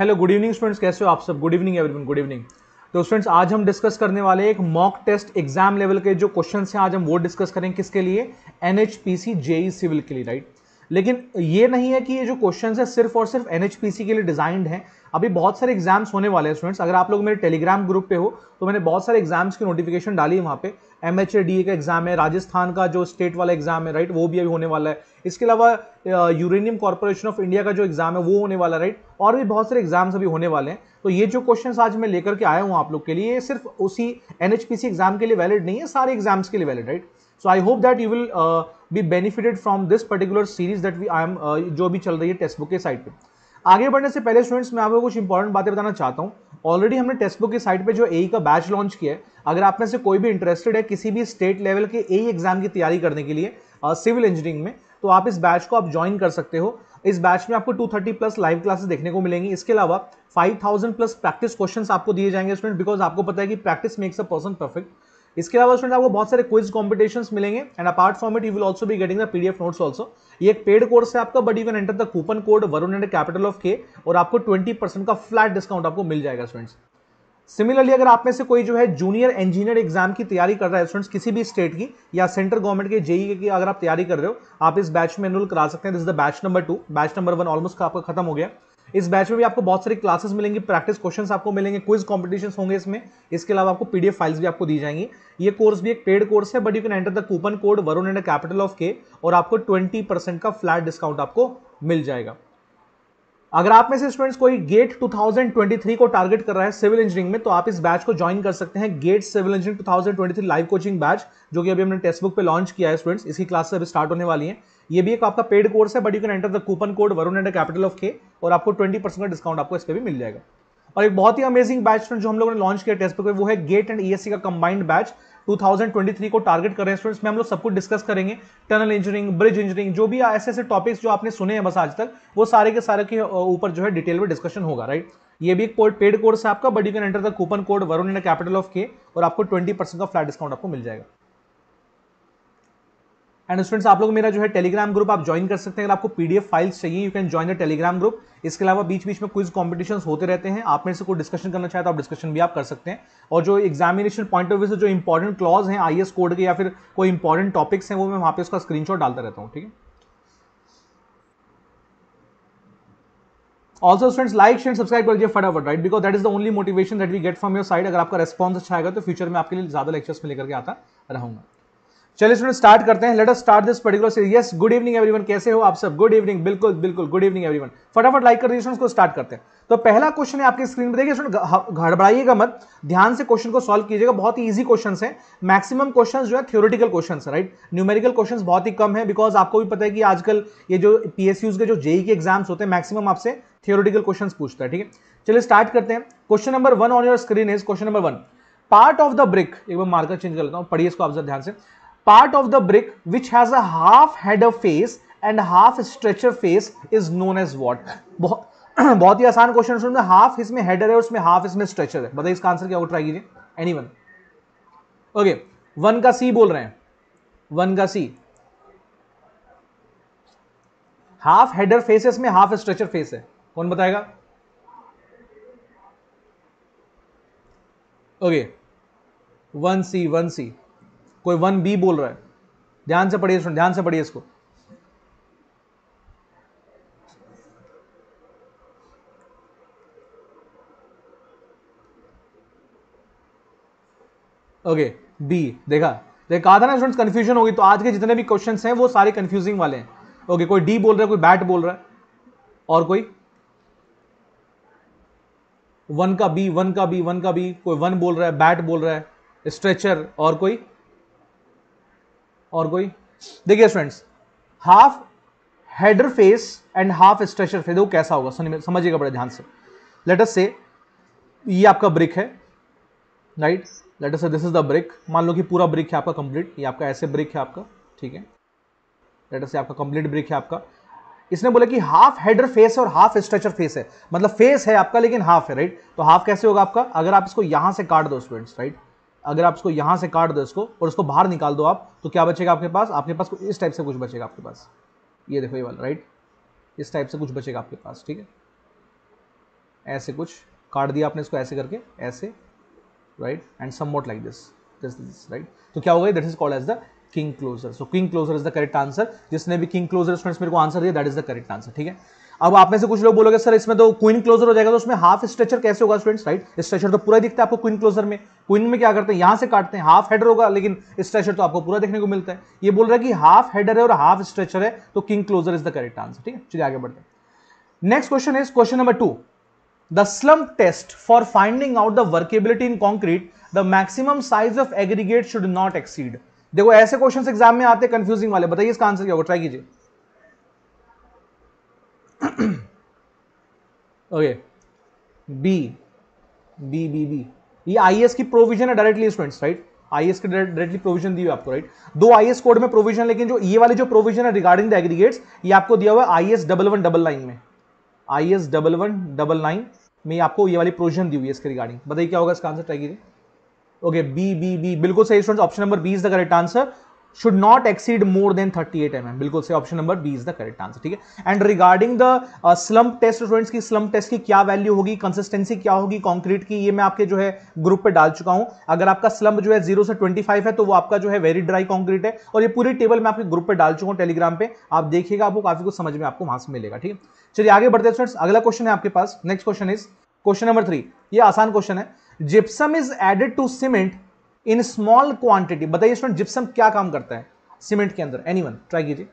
Hello good evening students कैसे हो आप सब good evening everyone good evening तो स्टूडेंट्स आज हम डिस्कस करने वाले एक मॉक टेस्ट एग्जाम लेवल के जो क्वेश्चन हैं आज हम वो डिस्कस करेंगे किसके लिए एन एच जेई सिविल के लिए राइट लेकिन ये नहीं है कि ये जो क्वेश्चन है सिर्फ और सिर्फ एन के लिए डिजाइंड है अभी बहुत सारे एग्जाम्स होने वाले हैं स्टूडेंट्स अगर आप लोग मेरे टेलीग्राम ग्रुप पे हो तो मैंने बहुत सारे एग्जाम्स की नोटिफिकेशन डाली है वहाँ पे एम एच डी का एग्जाम है राजस्थान का जो स्टेट वाला एग्जाम है राइट वो भी अभी होने वाला है इसके अलावा यूरेनियम कॉरपोरेशन ऑफ इंडिया का जो एग्जाम है वो होने वाला है राइट और भी बहुत सारे एग्जाम्स अभी होने वाले हैं तो ये जो क्वेश्चन आज मैं लेकर के आया हूँ आप लोग के लिए ये सिर्फ उसी एन एग्जाम के लिए वैलिड नहीं है सारे एग्जाम्स के लिए valid right so I hope that you will be benefited from this particular series that we I am जो भी चल रही है टेक्स्ट बुक के साइड पर आगे बढ़ने से पहले स्टूडेंट्स मैं आपको कुछ इंपॉर्टेंट बातें बताना चाहता हूँ ऑलरेडी हमने टेक्स्ट बुक की साइट पे जो ए e का बैच लॉन्च किया है अगर आप में से कोई भी इंटरेस्टेड है किसी भी स्टेट लेवल के ए एग्जाम e की तैयारी करने के लिए सिविल इंजीनियरिंग में तो आप इस बैच को आप ज्वाइन कर सकते हो इस बैच में आपको 230 प्लस लाइव क्लासेस देखने को मिलेंगी इसके अलावा 5000 प्लस प्रैक्टिस क्वेश्चंस आपको दिए जाएंगे स्टूडेंट बिकॉज आपको पता है कि practice makes a person perfect इसके अलावा स्टूडेंट आपको बहुत सारे क्विज कॉम्पिटिशन मिलेंगे and apart from it you will also भी getting the PDF notes also ये एक पेड कोर्स है आपका but you can enter the coupon code Varun and capital off के और आपको ट्वेंटी परसेंट का फ्लैट डिस्काउंट आपको मिल जाएगा स्टूडेंट्स सिमिलरली अगर आप में से कोई जो है जूनियर इंजीनियर एग्जाम की तैयारी कर रहा है स्टूडेंट्स किसी भी स्टेट की या सेंट्रल गवर्नमेंट के जेई e की अगर आप तैयारी कर रहे हो आप इस बैच में एनरोल करा सकते हैं this the batch number two batch number one almost आपका खत्म हो गया इस बैच में भी आपको बहुत सारी क्लासेस मिलेंगी प्रैक्टिस क्वेश्चंस आपको मिलेंगे क्विज कॉम्पिटिशन होंगे इसमें इसके अलावा आपको पीडीएफ फाइल्स भी आपको दी जाएंगी ये कोर्स भी एक पेड कोर्स है but you can enter the coupon code Varun and capital off के और आपको ट्वेंटी का फ्लैट डिस्काउंट आपको मिल जाएगा अगर आप में से स्टूडेंट्स कोई गेट 2023 को टारगेट कर रहा है सिविल इंजीनियरिंग में तो आप इस बैच को ज्वाइन कर सकते हैं GATE civil engineering 2023 live coaching batch जो कि अभी हमने टेस्ट बुक पे लॉन्च किया है स्टूडेंट्स इसकी क्लास अभी स्टार्ट होने वाली है ये भी एक आपका पेड कोर्स है but you can enter the coupon code Varun and capital off के और आपको ट्वेंटी परसेंट का डिस्काउंट आपको इस पर भी मिल जाएगा और एक बहुत ही अमेजिंग बैच स्टूडेंट जो हम लोगों ने लॉन्च किया टेस्ट पे वो है गेट एंड ईएससी का कंबाइंड बैच 2023 को टारगेट कर रहे हैं स्टूडेंट्स में हम लोग सब कुछ डिस्कस करेंगे टनल इंजीनियरिंग ब्रिज इंजीनियरिंग जो भी ऐसे ऐसे टॉपिक्स जो आपने सुने हैं बस आज तक वो सारे के सारे के ऊपर जो है डिटेल में डिस्कशन होगा राइट ये भी एक पेड कोर्स है आपका but you can enter the coupon code Varun capital off के और आपको ट्वेंटी परसेंट का फ्लैट डिस्काउंट आपको मिल जाएगा एंड फ्रेंड्स आप लोग मेरा जो है टेलीग्राम ग्रुप आप ज्वाइन कर सकते हैं अगर आपको पीडीएफ फाइल्स चाहिए you can join the Telegram group इसके अलावा बीच बीच में क्विज कॉम्पिटिशन होते रहते हैं आप मेरे से कोई डिस्कशन करना चाहे तो आप डिस्कशन भी आप कर सकते हैं और जो एग्जामिनेशन पॉइंट ऑफ व्यू से जो इंपॉर्टेंट क्लॉज है आई कोड के या फिर कोई इंपॉर्टेंट टॉपिक्स हैं वो मैं वहाँ पे उसका स्क्रीन डालता रहता हूँ ठीक है also students like share subscribe कर दीजिए फटाफट right because that is the only motivation that we get from your side अगर आपका रिस्पॉन्स अच्छा आएगा तो फ्यूचर में आपके लिए ज्यादा लेक्चर्स में लेकर के आता रहूंगा चलिए स्टूडेंट स्टार्ट करते हैं let start this particular series yes good evening everyone कैसे हो आप सब गुड इवनिंग बिल्कुल बिल्कुल गुड इवनिंग एवरीवन फटाफट लाइक कर दीजिए को स्टार्ट करते हैं तो पहला क्वेश्चन है आपके स्क्रीन पर देखिए स्टूडेंट घड़बड़ाइएगा हाँ, मत ध्यान से क्वेश्चन को सॉल्व कीजिएगा बहुत ही ईजी क्वेश्चन है मैक्सिमम क्वेश्चन जो है थ्योरेटिकल क्वेश्चन है राइट न्यूमेरिकल क्वेश्चन बहुत ही कम है बिकॉज आपको भी पता है कि आजकल ये जो पी के जो जेई e के एग्जाम्स होते हैं मैक्सिमम आपसे थियोरिटिकल क्वेश्चन पूछता है ठीक है चलिए स्टार्ट करते हैं question number one on your screen is question number one part of the brick एक बार मार्कर चेंज कर लेता हूँ पढ़िए इसको आप ध्यान से part of the brick which has a half header face and half stretcher face is known as what बहुत बहुत ही आसान क्वेश्चन सुन में हाफ इसमें हेडर है उसमें हाफ इसमें स्ट्रेचर है बताइए इसका आंसर क्या ट्राई कीजिए एनी वन ओके वन का सी बोल रहे हैं वन का सी हाफ हेडर फेस है इसमें हाफ स्ट्रेचर फेस है कौन बताएगा okay one C one C कोई वन बी बोल रहा है ध्यान से पढ़िए ध्यान से पढ़िए इसको ओके बी देखा देख कहा था ना स्टूडेंट्स कंफ्यूजन होगी तो आज के जितने भी क्वेश्चन हैं वो सारे कंफ्यूजिंग वाले हैं ओके okay, कोई डी बोल रहा है कोई बैट बोल रहा है और कोई वन का बी वन का बी वन का बी कोई वन बोल रहा है बैट बोल रहा है स्ट्रेचर और कोई और कोई देखिए friends half header face and half stretcher face वो कैसा होगा समझिएगा बड़े ध्यान से लेटस से ये आपका ब्रिक है right let's say this is the brick मान लो कि पूरा ब्रिक है आपका कंप्लीट ये आपका ऐसे ब्रिक है आपका ठीक है लेटस से आपका कंप्लीट ब्रिक है आपका इसने बोला कि हाफ हेडर फेस और हाफ स्ट्रेचर फेस है मतलब फेस है आपका लेकिन हाफ है राइट तो हाफ कैसे होगा आपका अगर आप इसको यहां से काट दो स्टूडेंट्स राइट अगर आप इसको यहाँ से काट दो इसको और उसको बाहर निकाल दो आप तो क्या बचेगा आपके पास आपके पास इस टाइप से कुछ बचेगा आपके पास ये देखो ये वाला राइट इस टाइप से कुछ बचेगा आपके पास ठीक है ऐसे कुछ काट दिया आपने इसको ऐसे करके ऐसे right and somewhat like this this this right तो क्या होगा that is called as the king closer so king closer is the correct answer जिसने भी किंग क्लोजर स्टूडेंट्स मेरे को आंसर दिया that is the correct answer ठीक है अब आप में से कुछ लोग बोलोगे सर इसमें तो क्वीन क्लोजर हो जाएगा तो उसमें हाफ स्ट्रेचर कैसे होगा स्टूडेंट्स राइट स्ट्रेचर तो पूरा दिखता है आपको क्वीन क्लोजर में क्वीन में क्या करते हैं यहां से काटते हैं हाफ हेडर होगा लेकिन स्ट्रेचर तो आपको पूरा देखने को मिलता है ये बोल रहा है कि हाफ हेडर है और हाफ स्ट्रेचर है तो king closer is the correct answer ठीक है चलिए आगे बढ़ते हैं next question is question number two the slump test for finding out the workability in concrete the maximum size of aggregate should not exceed देखो ऐसे क्वेश्चन एग्जाम में आते हैं कंफ्यूजिंग वाले बताइए इसका आंसर क्या होगा ट्राई कीजिए okay B B B B ये आई की प्रोविजन है डायरेक्टली स्टूडेंट्स राइट आई के डायरेक्टली प्रोविजन दी हुई आपको राइट दो आई कोड में प्रोविजन लेकिन जो ये वाले जो प्रोविजन है रिगार्डिंग द एग्रीगेट्स ये आपको दिया हुआ है I S double one double nine में I S double one double nine में आपको ये वाली प्रोविजन दी हुई है इसके रिगार्डिंग बताइए क्या होगा इसका answer try okay B B B बिल्कुल सही students option number B is the correct answer should not exceed more than 38 mm बिल्कुल से option number B is the correct answer ठीक है and regarding the slump test students की slump test की क्या value होगी कंसिस्टेंसी क्या होगी कॉन्क्रीट की ये मैं आपके जो है ग्रुप पे डाल चुका हूं अगर आपका स्लम्प जो है जीरो से ट्वेंटी फाइव है तो वो आपका जो है वेरी ड्राई कॉन्क्रीट है और ये पूरी टेबल मैं आपके ग्रुप पे डाल चुका हूँ टेलीग्राम पे आप देखिएगा आपको काफी कुछ समझ में आपको वहां से मिलेगा ठीक है चलिए आगे बढ़ते हैं स्टूडेंट्स अगला क्वेश्चन है आपके पास next question is question number three ये आसान क्वेश्चन है gypsum is added to cement in small quantity बताइए स्टूडेंट जिप्सम क्या काम करता है सीमेंट के अंदर एनी वन ट्राई कीजिए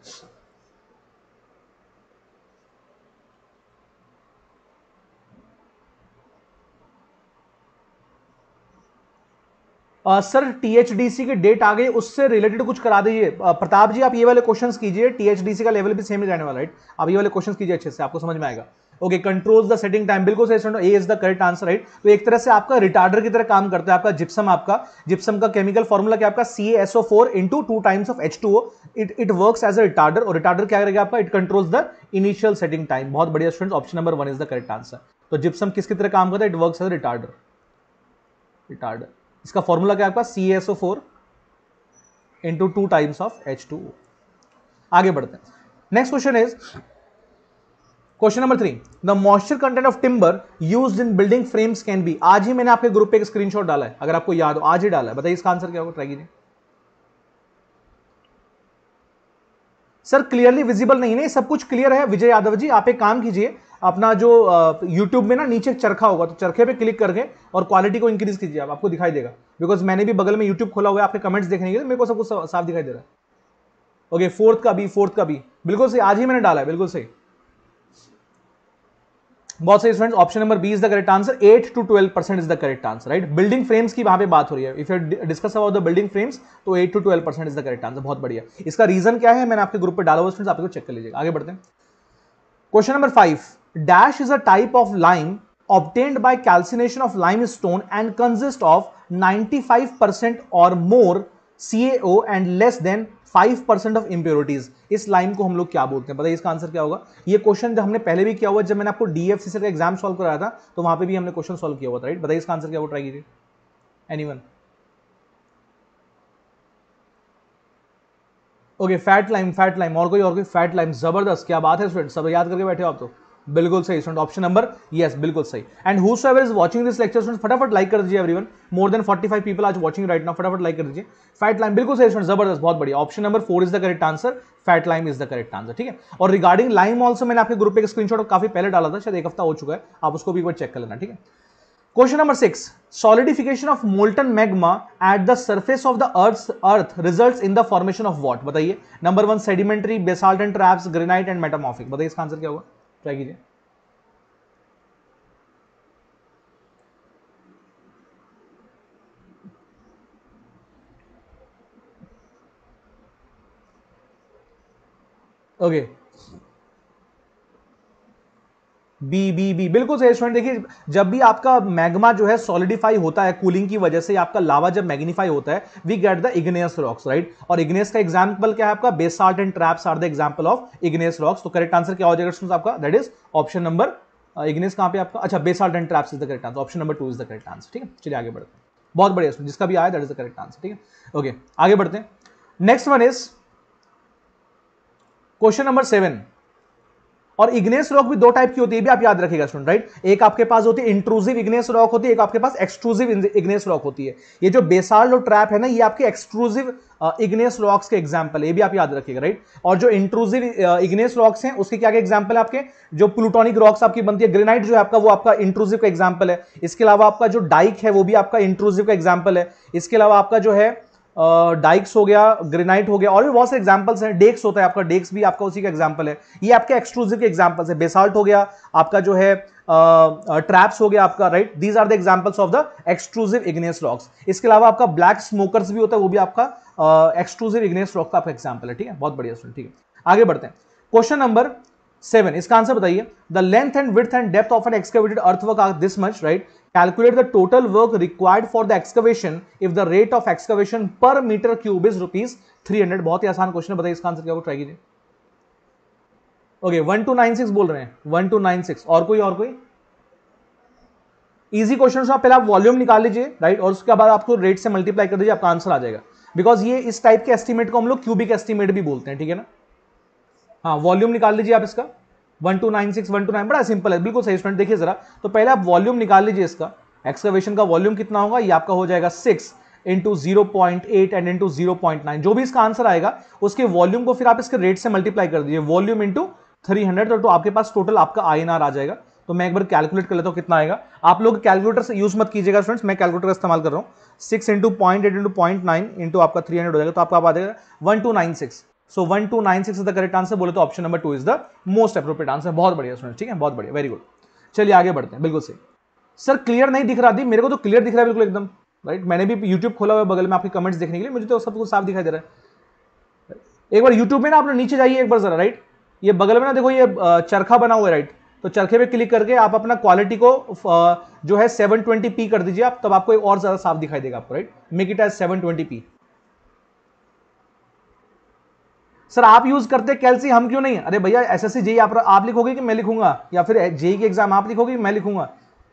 सर टीएचडीसी के डेट आ गए उससे रिलेटेड कुछ करा दीजिए प्रताप जी आप ये वाले क्वेश्चंस कीजिए टीएचडीसी का लेवल भी सेम ही रहने वाला राइट आप ये वाले क्वेश्चंस कीजिए अच्छे से आपको समझ में आएगा okay control the setting time बिल्कुल सही student A is the correct answer right तो एक तरह से आपका रिटार्डर की तरह काम करता है आपका जिप्सम आपका जिप्सम का केमिकल फॉर्मूला क्या आपका C S O four into two times of H two O it it work as a retarder और रिटार्डर क्या करेगा आपका it control the initial setting time बहुत बढ़िया student option number one is the correct answer तो gypsum किसकी तरह काम करता है it work as a retarder retarder इसका फॉर्मूला क्या आपका C S O four into two times of H two आगे बढ़ते हैं next question is question number three the moisture content of timber use in building frames can be आज ही मैंने आपके ग्रुप पे एक स्क्रीनशॉट डाला है अगर आपको याद हो आज ही डाला है बताइए इसका आंसर क्या होगा ट्राई कीजिए सर क्लियरली विजिबल नहीं है सब कुछ क्लियर है विजय यादव जी आप एक काम कीजिए अपना जो यूट्यूब में ना नीचे चरखा होगा तो चरखे पे क्लिक करके और क्वालिटी को इंक्रीज कीजिए आप आपको दिखाई देगा बिकॉज मैंने भी बगल में यूट्यूब खोला हुआ है आपके कमेंट्स देखने के लिए तो मेरे को सब कुछ साफ दिखाई दे रहा है ओके फोर्थ का भी फोर्थ का भी बिल्कुल सही आज ही मैंने डाला है बिल्कुल सही बहुत सारे students option number B is the correct answer eight to twelve percent is the correct answer right building frames की वहां पे बात हो रही है if you discuss about the building frames तो eight to twelve percent is the correct answer बहुत बढ़िया इसका रीजन क्या है मैंने आपके ग्रुप पर डाला हुआ स्टूडेंट्स आपको चेक कर लीजिएगा आगे बढ़ते हैं question number five dash is a type of lime obtained obtained by calcination of limestone and consist of 95% और more C and less than five percent of impurities इस लाइन को हम लोग क्या बोलते हैं पता है इसका आंसर क्या होगा ये क्वेश्चन जब हमने पहले भी किया हुआ जब मैंने आपको डी एफ का एग्जाम सॉल्व कराया था तो वहां पे भी हमने क्वेश्चन सॉल्व किया हुआ था राइट बताइए इसका आंसर क्या होगा ट्राई कीजिए any okay fat lime fat lime और कोई और कोई फैट लाइम जबरदस्त क्या बात है स्टूडेंट सब याद करके बैठे हो आप तो बिल्कुल सही स्टूडेंट ऑप्शन नंबर यस बिल्कुल सही and whoever is watching this lecture student फटाफट लाइक कर दीजिए एवरीवन मोर देन 45 पीपल आज वॉचिंग राइट नाउ फटाफट लाइक कर दीजिए फैट लाइम बिल्कुल सही स्टूडेंट जबरदस्त बहुत बढ़िया option number four is the correct answer fat lime is the correct answer ठीक है और रिगार्डिंग लाइम ऑल्सो मैंने आपके ग्रुप पे एक स्क्रीनशॉट काफी पहले डाला था शायद एक हफ्ता हो चुका है आप उसको भी एक बार चेक कर लेना ठीक है question number six solidification of molten magma at the surface of the earth earth result in the formation of what बताइए number one sedimentary basalt and traps granite and metamorphic बताइए इसका आंसर क्या होगा try कीजिए okay okay. B B B बिल्कुल सही student देखिए जब भी आपका मैग्मा जो है सॉलिडिफाई होता है कूलिंग की वजह से आपका लावा जब मैग्नीफाई होता है we get the igneous rocks right और इग्नेस का एग्जाम्पल क्या है आपका basalt and traps are the example of igneous rocks तो करेक्ट आंसर क्या हो जाएगा स्टूडेंट आपका that is option number igneous कहाँ पे आपका अच्छा basalt and traps is the correct answer option number two is the correct answer ठीक है चलिए आगे बढ़ते हैं बहुत बढ़िया है जिसका भी आया that is the correct answer ठीक है ओके आगे बढ़ते हैं next one is question number seven और इग्नेस रॉक भी दो टाइप की होती है भी आप याद रखिएगा स्टूडेंट राइट एक आपके पास होती है इंट्रूसिव इग्नेस रॉक होती है एक आपके पास एक्सक्लूसिव इग्नेस रॉक होती है ये जो बेसाल ट्रैप है ना ये आपके एक्सक्लूसिव इग्नेस रॉक्स के एग्जाम्पल है ये भी आप याद रखिएगा राइट uh, और जो इंट्रूसिव इग्नेस रॉक्स हैं उसके क्या क्या एग्जाम्पल है आपके जो प्लूटोनिक रॉक्स आपकी बनती है ग्रेनाइट जो है आपका वो आपका इंट्रूसिव का एग्जाम्पल है इसके अलावा आपका जो डाइक है वो भी आपका इंट्रूसिव का एग्जाम्पल है इसके अलावा आपका जो है डाइक्स हो गया ग्रेनाइट हो गया और भी बहुत से एग्जाम्पल्स हैं डेक्स होता है आपका डेक्स भी आपका उसी का एग्जाम्पल है ये आपके एक्सक्लूसिव के एग्जाम्पल्स है बेसाल्ट हो गया आपका जो है ट्रैप्स uh, हो गया आपका right these are the examples of the exclusive igneous rocks इसके अलावा आपका ब्लैक स्मोकर्स भी होता है वो भी आपका एक्सक्लूसिव इग्नेस रॉक का आपका एग्जाम्पल है ठीक है बहुत बढ़िया सुन ठीक है आगे बढ़ते हैं क्वेश्चन नंबर सेवन इसका आंसर बताइए the length and width and depth of an excavated earthwork are this much right calculate the total work required for the excavation if the rate of excavation per metre cube is rupees three hundred बहुत ही आसान question बताइए इसका answer क्या वो try कीजिए okay one two nine six बोल रहे हैं वन टू नाइन सिक्स और कोई और कोई इजी क्वेश्चन आप पहले आप वॉल्यूम निकाल लीजिए राइट और उसके बाद आपको रेट से मल्टीप्लाई कर दीजिए आपका आंसर आ जाएगा बिकॉज ये इस टाइप के एस्टिमेट को हम लोग क्यूबिक एस्टिमेट भी बोलते हैं ठीक है ना हाँ वॉल्यूम निकाल लीजिए आप इसका one two nine six one two nine बड़ा सिंपल है बिल्कुल सही स्टूडेंट देखिए जरा तो पहले आप वॉल्यूम निकाल लीजिए इसका एक्सकवेशन का वॉल्यूम कितना होगा ये आपका हो जाएगा six into zero point eight and into zero point nine जो भी इसका आंसर आएगा उसके वॉल्यूम को फिर आप इसके रेट से मल्टीप्लाई कर दीजिए वॉल्यूम इंटू थ्री हंड्रेड तो आपके पास टोटल आपका आई आ जाएगा तो मैं एक बार कैलकुलेट कर लेता हूँ कितना आएगा आप लोग कैलकुलेटर से यूज मत कीजिएगा फ्रेंड्स मैं कैलकुलेटर का इस्तेमाल कर रहा हूँ six into point eight into point nine into आपका थ्री हंड्रेड हो जाएगा तो आपका आ जाएगा one two nine six so one two nine six the correct answer बोले तो option number two is the most appropriate answer बहुत बढ़िया स्टूडेंट ठीक है बहुत बढ़िया वेरी गुड चलिए आगे बढ़ते हैं बिल्कुल सही सर क्लियर नहीं दिख रहा थी मेरे को तो क्लियर दिख रहा है बिल्कुल एकदम राइट मैंने भी यूट्यूब खोला हुआ है बगल में आपके कमेंट्स देखने के लिए मुझे तो सब कुछ साफ दिखाई दे रहा है एक बार यूट्यूब में ना आप नीचे जाइए एक बार जरा राइट ये बगल में ना देखो ये चरखा बना हुआ है राइट तो चरखे पे क्लिक करके आप अपना क्वालिटी को जो है 720p कर दीजिए आप तब आपको एक और ज़्यादा साफ दिखाई देगा आपको right make it as 720p sir आप यूज करते कैलसी हम क्यों नहीं अरे भैया एस एस सी जेई आप लिखोगे कि मैं लिखूंगा या फिर जेई e e की एग्जाम आप लिखोगे मैं लिखूंगा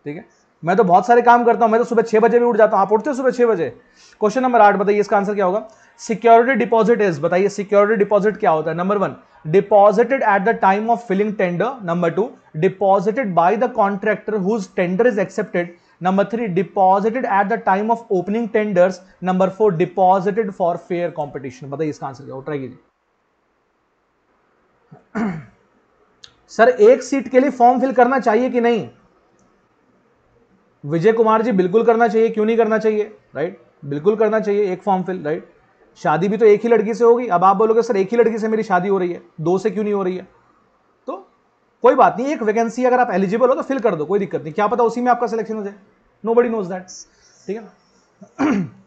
ठीक है मैं तो बहुत सारे काम करता हूं मैं तो सुबह छह बजे भी उठ जाता हूं आप उठते हो सुबह छह बजे क्वेश्चन नंबर आठ बताइए इसका आंसर क्या होगा सिक्योरिटी डिपॉजिट इज बताइए सिक्योरिटी डिपॉजिट क्या होता है number one deposited at the time of filing tender number two deposited by the contractor whose tender is accepted number three deposited at the time of opening tenders number four deposited for fair competition बताइए इसका answer क्या हो try कीजिए sir एक seat के लिए form fill करना चाहिए कि नहीं विजय कुमार जी बिल्कुल करना चाहिए क्यों नहीं करना चाहिए राइट बिल्कुल करना चाहिए एक फॉर्म फिल राइट शादी भी तो एक ही लड़की से होगी अब आप बोलोगे सर एक ही लड़की से मेरी शादी हो रही है दो से क्यों नहीं हो रही है तो कोई बात नहीं एक वैकेंसी अगर आप एलिजिबल हो तो फिल कर दो कोई दिक्कत नहीं क्या पता उसी में आपका सिलेक्शन हो जाए नो बडी नोज दैट ठीक है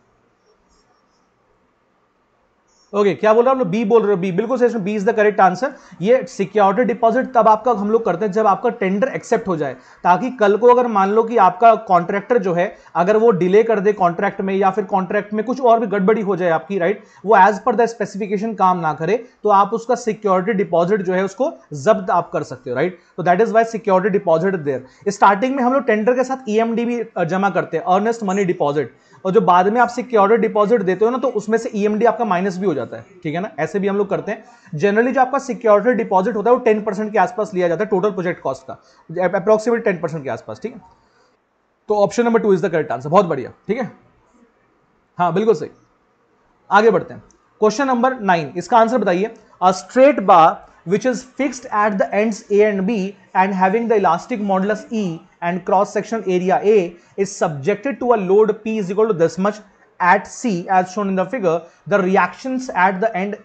ओके okay, क्या बोल रहा हूँ बी बोल रहे हो बी बिल्कुल सही B is the correct answer ये सिक्योरिटी डिपॉजिट तब आपका हम लोग करते हैं जब आपका टेंडर एक्सेप्ट हो जाए ताकि कल को अगर मान लो कि आपका कॉन्ट्रैक्टर जो है अगर वो डिले कर दे कॉन्ट्रैक्ट में या फिर कॉन्ट्रैक्ट में कुछ और भी गड़बड़ी हो जाए आपकी राइट वो एज पर द स्पेसिफिकेशन काम ना करे तो आप उसका सिक्योरिटी डिपॉजिट जो है उसको जब्त आप कर सकते हो राइट तो that is why security deposit there starting में हम लोग टेंडर के साथ ई e भी जमा करते हैं अर्नेस्ट मनी डिपॉजिट और जो बाद में आप सिक्योरिटी डिपॉजिट देते हो ना तो उसमें से ईएमडी e आपका माइनस भी हो जाता है ठीक है ना ऐसे भी हम लोग करते हैं जनरली जो आपका सिक्योरिटी डिपॉजिट होता है वो टेन परसेंट के आसपास लिया जाता है टोटल प्रोजेक्ट कॉस्ट का अप्रोक्सीमेट टेन परसेंट के आसपास ठीक है तो option number two is the correct answer बहुत बढ़िया ठीक है हाँ बिल्कुल सही आगे बढ़ते हैं क्वेश्चन नंबर नाइन इसका आंसर बताइए a straight bar which is fixed at the ends A and B and having the elastic modulus E and cross section area A is subjected to a load P is equal to this much at C as shown in the figure the reaction at the end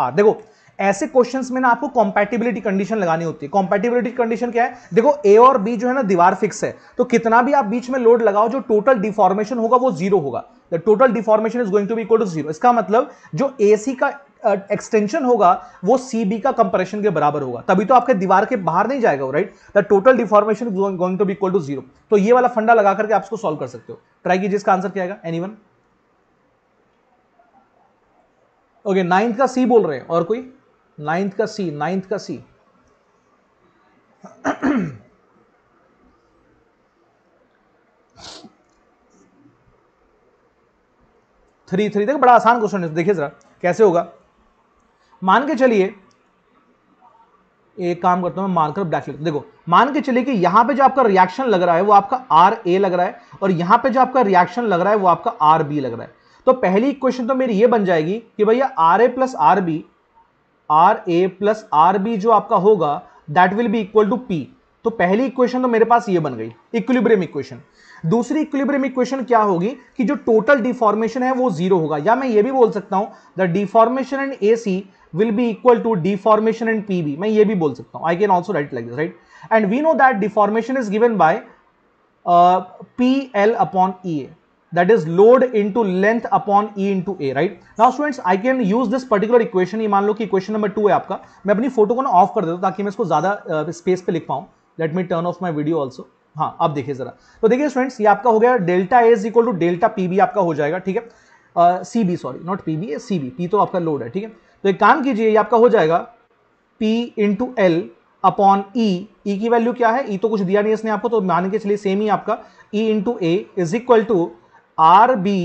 are देखो ऐसे questions में ना आपको compatibility condition लगानी होती है compatibility condition क्या है देखो ए और बी जो है ना दीवार फिक्स है तो कितना भी आप बीच में लोड लगाओ जो टोटल डिफॉर्मेशन होगा वो जीरो होगा the total deformation is going to be equal to zero इसका मतलब जो ए सी का एक्सटेंशन होगा वो सी बी का कंप्रेशन के बराबर होगा तभी तो आपके दीवार के बाहर नहीं जाएगा right the total deformation going to be equal to zero तो ये वाला फंडा लगा करके आप इसको सॉल्व कर सकते हो ट्राई कीजिए इसका आंसर क्या आएगा एनी वन ओके नाइन्थ का सी बोल रहे हैं और कोई नाइन्थ का सी नाइन्थ का सी थ्री थ्री देखो बड़ा आसान क्वेश्चन है देखिए जरा कैसे होगा मान के चलिए एक काम करता हूं मैं मार्कर ब्लैक लिखता देखो मान के चलिए कि यहां पे जो आपका रिएक्शन लग रहा है वो आपका आर ए लग रहा है और यहां पे जो आपका रिएक्शन लग रहा है वो आपका आर बी लग रहा है तो पहली क्वेश्चन तो मेरी ये बन जाएगी कि भैया R A plus R B R A plus R B जो आपका होगा that will be equal to P तो पहली इक्वेशन तो मेरे पास ये बन गई इक्विलिब्रियम इक्वेशन दूसरी इक्विलिब्रियम इक्वेशन क्या होगी कि जो टोटल डिफॉर्मेशन है वो जीरो होगा या मैं ये भी बोल सकता हूं the deformation and A C will be equal to deformation in pb मैं ये भी बोल सकता हूँ I can also write like this right and we know that deformation is given by uh, pl upon ea that is load into length upon e into a right now students i can use this particular equation ये मान लो कि equation number 2 है आपका मैं अपनी photo को ना off कर देता हूँ ताकि मैं इसको ज़्यादा uh, space पे लिख पाऊँ Let me turn off my video also. हाँ आप देखिए जरा तो देखिए स्टूडेंट्स ये आपका हो गया delta A is equal to delta P आपका हो जाएगा ठीक है C B sorry not P B C B P तो आपका लोड है ठीक है तो एक काम कीजिए ये आपका हो जाएगा P into L upon E E की वैल्यू क्या है ई e तो कुछ दिया नहीं इसने आपको तो मान के चलिए सेम ही आपका E into A is equal to R B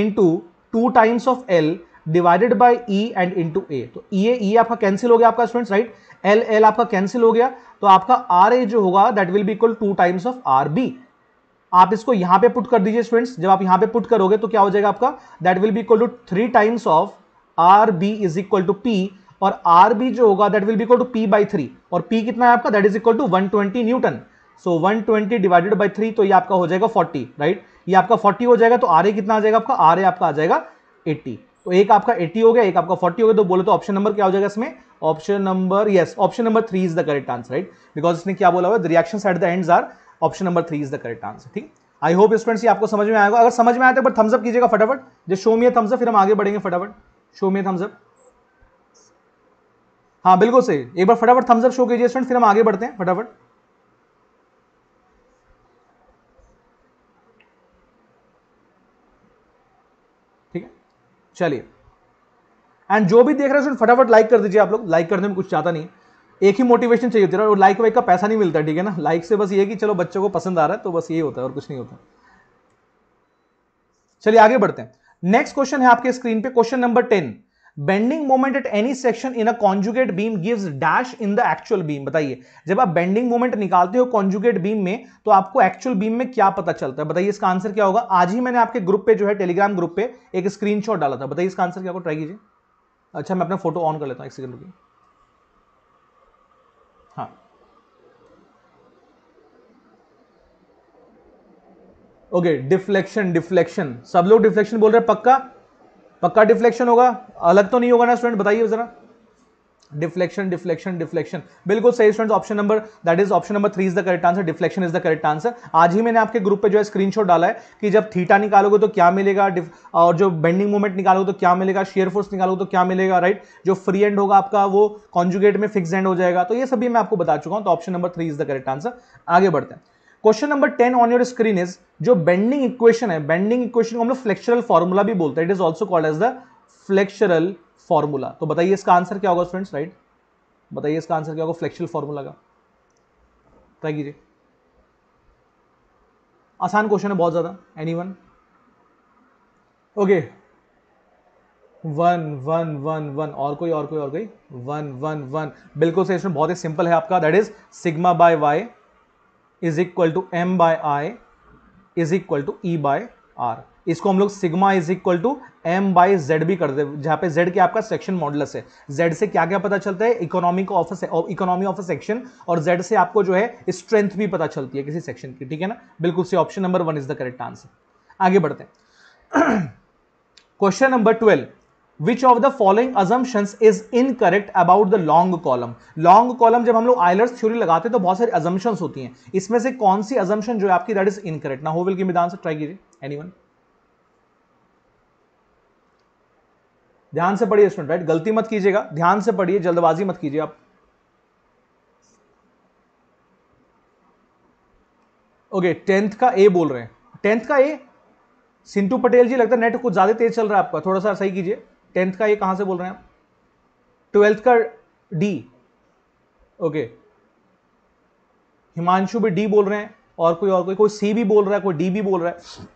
into two times of L divided by E and into A तो ये e, ई e आपका कैंसिल हो गया आपका स्टूडेंट राइट एल एल आपका कैंसिल हो गया तो आपका आर ए जो होगा that will be equal to times of R B आप इसको यहां पे पुट कर दीजिए स्टूडेंट्स जब आप यहां पे पुट करोगे तो क्या हो जाएगा आपका that will be equal to three times of R B is equal to P और आर बी जो होगा that will be equal to P by three और पी कितना है आपका that is equal to one twenty newton so one twenty divided by three तो ये आपका हो जाएगा फोर्टी राइट right? ये आपका फोर्टी हो जाएगा तो आर ए कितना आ जाएगा आपका आर ए आपका आ जाएगा एट्टी तो एक आपका 80 हो गया एक आपका 40 हो गया तो बोले तो ऑप्शन नंबर क्या हो जाएगा इसमें option number yes option number three is the correct answer right because इसने क्या बोला हुआ reaction at the end are option number three is the correct answer ठीक आई होप स्टूडेंट्स ये आपको समझ में आएगा अगर समझ में आया तो बट थम्सअप कीजिएगा फटाफट जो शो मी थम्सअप फिर हम आगे बढ़ेंगे फटाफट शो में थम्सअप हाँ बिल्कुल सही एक बार फटाफट थम्सअप शो कीजिए फिर हम आगे बढ़ते हैं फटाफट ठीक है चलिए एंड जो भी देख रहे हैं फटाफट लाइक कर दीजिए आप लोग लाइक करने में कुछ चाहता नहीं एक ही मोटिवेशन चाहिए होती है और लाइक वाइक का पैसा नहीं मिलता ठीक है ना लाइक से बस ये कि चलो बच्चों को पसंद आ रहा है तो बस ये होता है और कुछ नहीं होता चलिए आगे बढ़ते हैं नेक्स्ट क्वेश्चन है आपके स्क्रीन पे question number ten bending moment at any section in a conjugate beam gives dash in the actual beam बताइए जब आप बेंडिंग मोमेंट निकालते हो कॉन्जुगेट बीम में तो आपको एक्चुअल बीम में क्या पता चलता है बताइए इसका आंसर क्या होगा आज ही मैंने आपके ग्रुप पे जो है टेलीग्राम ग्रुप पे एक स्क्रीनशॉट डाला था बताइए इसका आंसर क्या होगा ट्राई कीजिए अच्छा मैं अपना फोटो ऑन कर लेता हूँ एक सेकंड रुकिए ओके डिफ्लेक्शन डिफ्लेक्शन सब लोग डिफ्लेक्शन बोल रहे हैं पक्का पक्का डिफ्लेक्शन होगा अलग तो नहीं होगा ना स्टूडेंट बताइए जरा डिफ्लेक्शन डिफ्लेक्शन डिफ्लेक्शन बिल्कुल सही student option number that is option number three is the correct answer deflection is the correct answer आज ही मैंने आपके ग्रुप पे जो है स्क्रीनशॉट डाला है कि जब थीटा निकालोगे तो क्या मिलेगा और जो बेंडिंग मूवमेंट निकालोगे तो क्या मिलेगा शेयर फोर्स निकालोगे तो क्या मिलेगा राइट जो फ्री एंड होगा आपका वो कॉन्जुगेट में फिक्स एंड हो जाएगा तो ये सभी मैं आपको बता चुका हूँ तो option number three is the correct answer आगे बढ़ते हैं question number ten on your screen is जो बेंडिंग इक्वेशन है बेंडिंग इक्वेशन को हम लोग फ्लेक्चरल फॉर्मूला भी बोलते हैं it is also called as the flexural formula तो बताइए इसका आंसर क्या होगा फ्रेंड्स राइट बताइए इसका आंसर क्या होगा फ्लेक्चरल फॉर्मूला का ट्राई कीजिए आसान क्वेश्चन है बहुत ज्यादा any one okay one one one one और कोई और कोई और कोई वन वन वन बिल्कुल सही इसमें बहुत ही सिंपल है आपका that is sigma by Y is equal to M by I is equal to E by R इसको हम लोग sigma is equal to M by Z भी कर दे जहाँ पे जेड के आपका सेक्शन मॉडलस है जेड से क्या क्या पता चलता है economic of economy of section और जेड से आपको जो है स्ट्रेंथ भी पता चलती है किसी सेक्शन की ठीक है ना बिल्कुल से option number one is the correct answer आगे बढ़ते हैं question number twelve which of the following assumptions is incorrect about the long column long column जब हम लोग आयलर्स थ्योरी लगाते हैं तो बहुत सारी अजम्पन होती हैं इसमें से कौन सी अजम्पन जो है आपकी दैट इज इनकरेक्ट ना हो विल गिव आंसर ट्राई कीजिए वन ध्यान से पढ़िए स्टूडेंट राइट गलती मत कीजिएगा ध्यान से पढ़िए जल्दबाजी मत कीजिए आप ओके टेंथ का ए बोल रहे हैं टेंथ का ए सिंटू पटेल जी लगता है नेट कुछ ज्यादा तेज चल रहा है आपका थोड़ा सा सही कीजिए टेंथ का ये कहां से बोल रहे हैं आप ट्वेल्थ का डी ओके हिमांशु भी डी बोल रहे हैं और कोई और कोई कोई सी भी बोल रहा है कोई डी भी बोल रहा है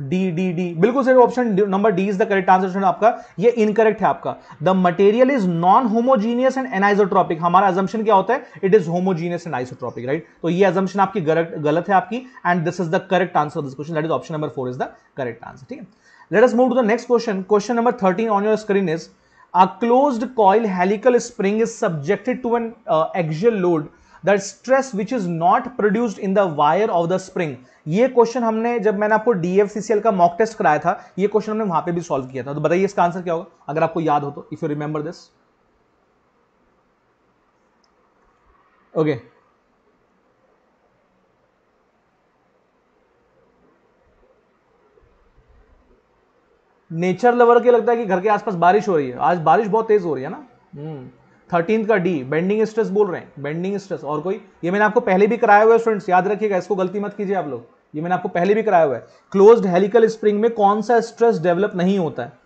डी डी डी बिल्कुल sir option number D is the correct answer आपका ये इनकरेक्ट है आपका the material is non homogeneous and anisotropic हमारा एजम्पन क्या होता है it is homogeneous and isotropic right तो ये एजम्पन आपकी गलत है आपकी and this is the correct answer this question that is option number four is the correct answer ठीक है let's move to the next question question number thirteen on your screen is a close coil helical spring is subjected to an axial load that stress which is not produced in the wire of the spring ये question हमने जब मैंने आपको DFCCL का mock test कराया था ये question हमने वहां पे भी सॉल्व किया था तो बताइए इसका आंसर क्या होगा अगर आपको याद हो तो if you remember this okay nature lover के लगता है कि घर के आसपास बारिश हो रही है आज बारिश बहुत तेज हो रही है ना हम्म थर्टीन का डी बेंडिंग स्ट्रेस बोल रहे हैं बेंडिंग स्ट्रेस और कोई ये मैंने आपको पहले भी कराया हुआ है फ्रेंड्स याद रखिएगा इसको गलती मत कीजिए आप लोग ये मैंने आपको पहले भी कराया हुआ है क्लोज्ड हेलिकल स्प्रिंग में कौन सा स्ट्रेस डेवलप नहीं होता है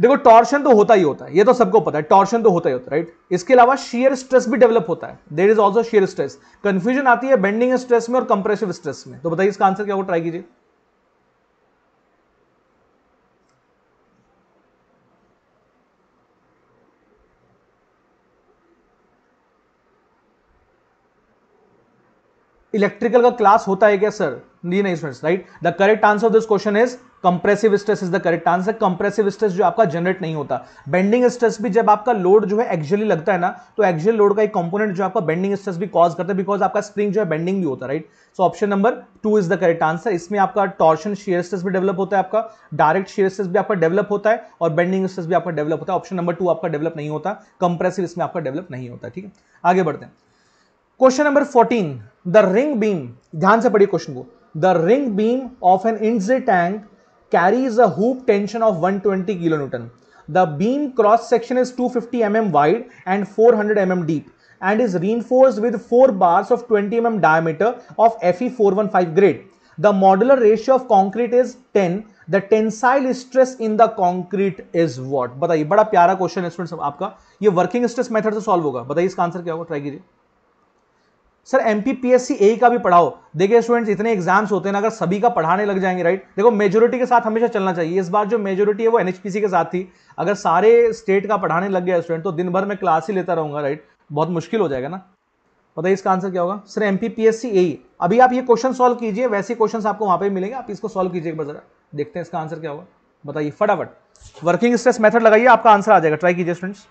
देखो टॉर्शन तो होता ही होता है ये तो सबको पता है टॉर्शन तो होता ही होता है राइट इसके अलावा शेयर स्ट्रेस भी डेवलप होता है there is also shear stress confusion आती है बेंडिंग स्ट्रेस में और कंप्रेसिव स्ट्रेस में तो बताइए इसका आंसर क्या हो ट्राई कीजिए इलेक्ट्रिकल का क्लास होता है क्या सर नहीं students right the correct answer of this question is compressive stress is the correct answer compressive stress जो आपका जनरेट नहीं होता बेंडिंग स्ट्रेस भी जब आपका लोड जो है एक्चुअली लगता है ना तो एक्चुअल लोड का एक कंपोनेंट जो आपका बेंडिंग स्ट्रेस भी कॉज करता है बिकॉज आपका स्प्रिंग जो है बेंडिंग भी होता है right so option number two is the correct answer इसमें आपका टॉर्शन शेयर स्ट्रेस भी डेवलप होता है आपका डायरेक्ट शेयर स्ट्रेस भी आपका डेवलप होता है और बेंडिंग स्ट्रेस भी आपका डेवलप होता है ऑप्शन नंबर टू आपका डेवलप नहीं होता कंप्रेसिव इसमें आपका डेवलप नहीं होता ठीक है आगे बढ़ते हैं question number fourteen the ring beam ध्यान से पढ़िए क्वेश्चन को the ring beam of an Intze tank carries a hoop tension of one twenty kilo newton the beam cross section is 250 fifty mm wide and 400 hundred mm deep and is reinforce with four bars of 20 M M diameter of F E four one five grade the modular ratio of concrete is 10. The tensile stress in the concrete is what बताइए बड़ा प्यारा question है students आपका ये working stress method से solve होगा बताइए इसका आंसर क्या होगा ट्राई कीजिए sir M P P S C A का भी पढ़ाओ देखिए स्टूडेंट्स इतने एग्जाम्स होते हैं ना अगर सभी का पढ़ाने लग जाएंगे राइट देखो मेजोरिटी के साथ हमेशा चलना चाहिए इस बार जो मेजोरिटी है वो एनएचपीसी के साथ थी अगर सारे स्टेट का पढ़ाने लग गया स्टूडेंट तो दिन भर में क्लास ही लेता रहूंगा राइट बहुत मुश्किल हो जाएगा ना बताइए इसका आंसर क्या होगा sir M P P S C A अभी आप ये क्वेश्चन सोल्व कीजिए वैसे क्वेश्चन आपको वहाँ पर मिलेंगे आप इसको सोल्व कीजिए एक बार जरा देखते हैं इसका आंसर क्या होगा बताइए फटाफट वर्किंग स्ट्रेस मेथड लगाइए आपका आंसर आ जाएगा ट्राई कीजिए students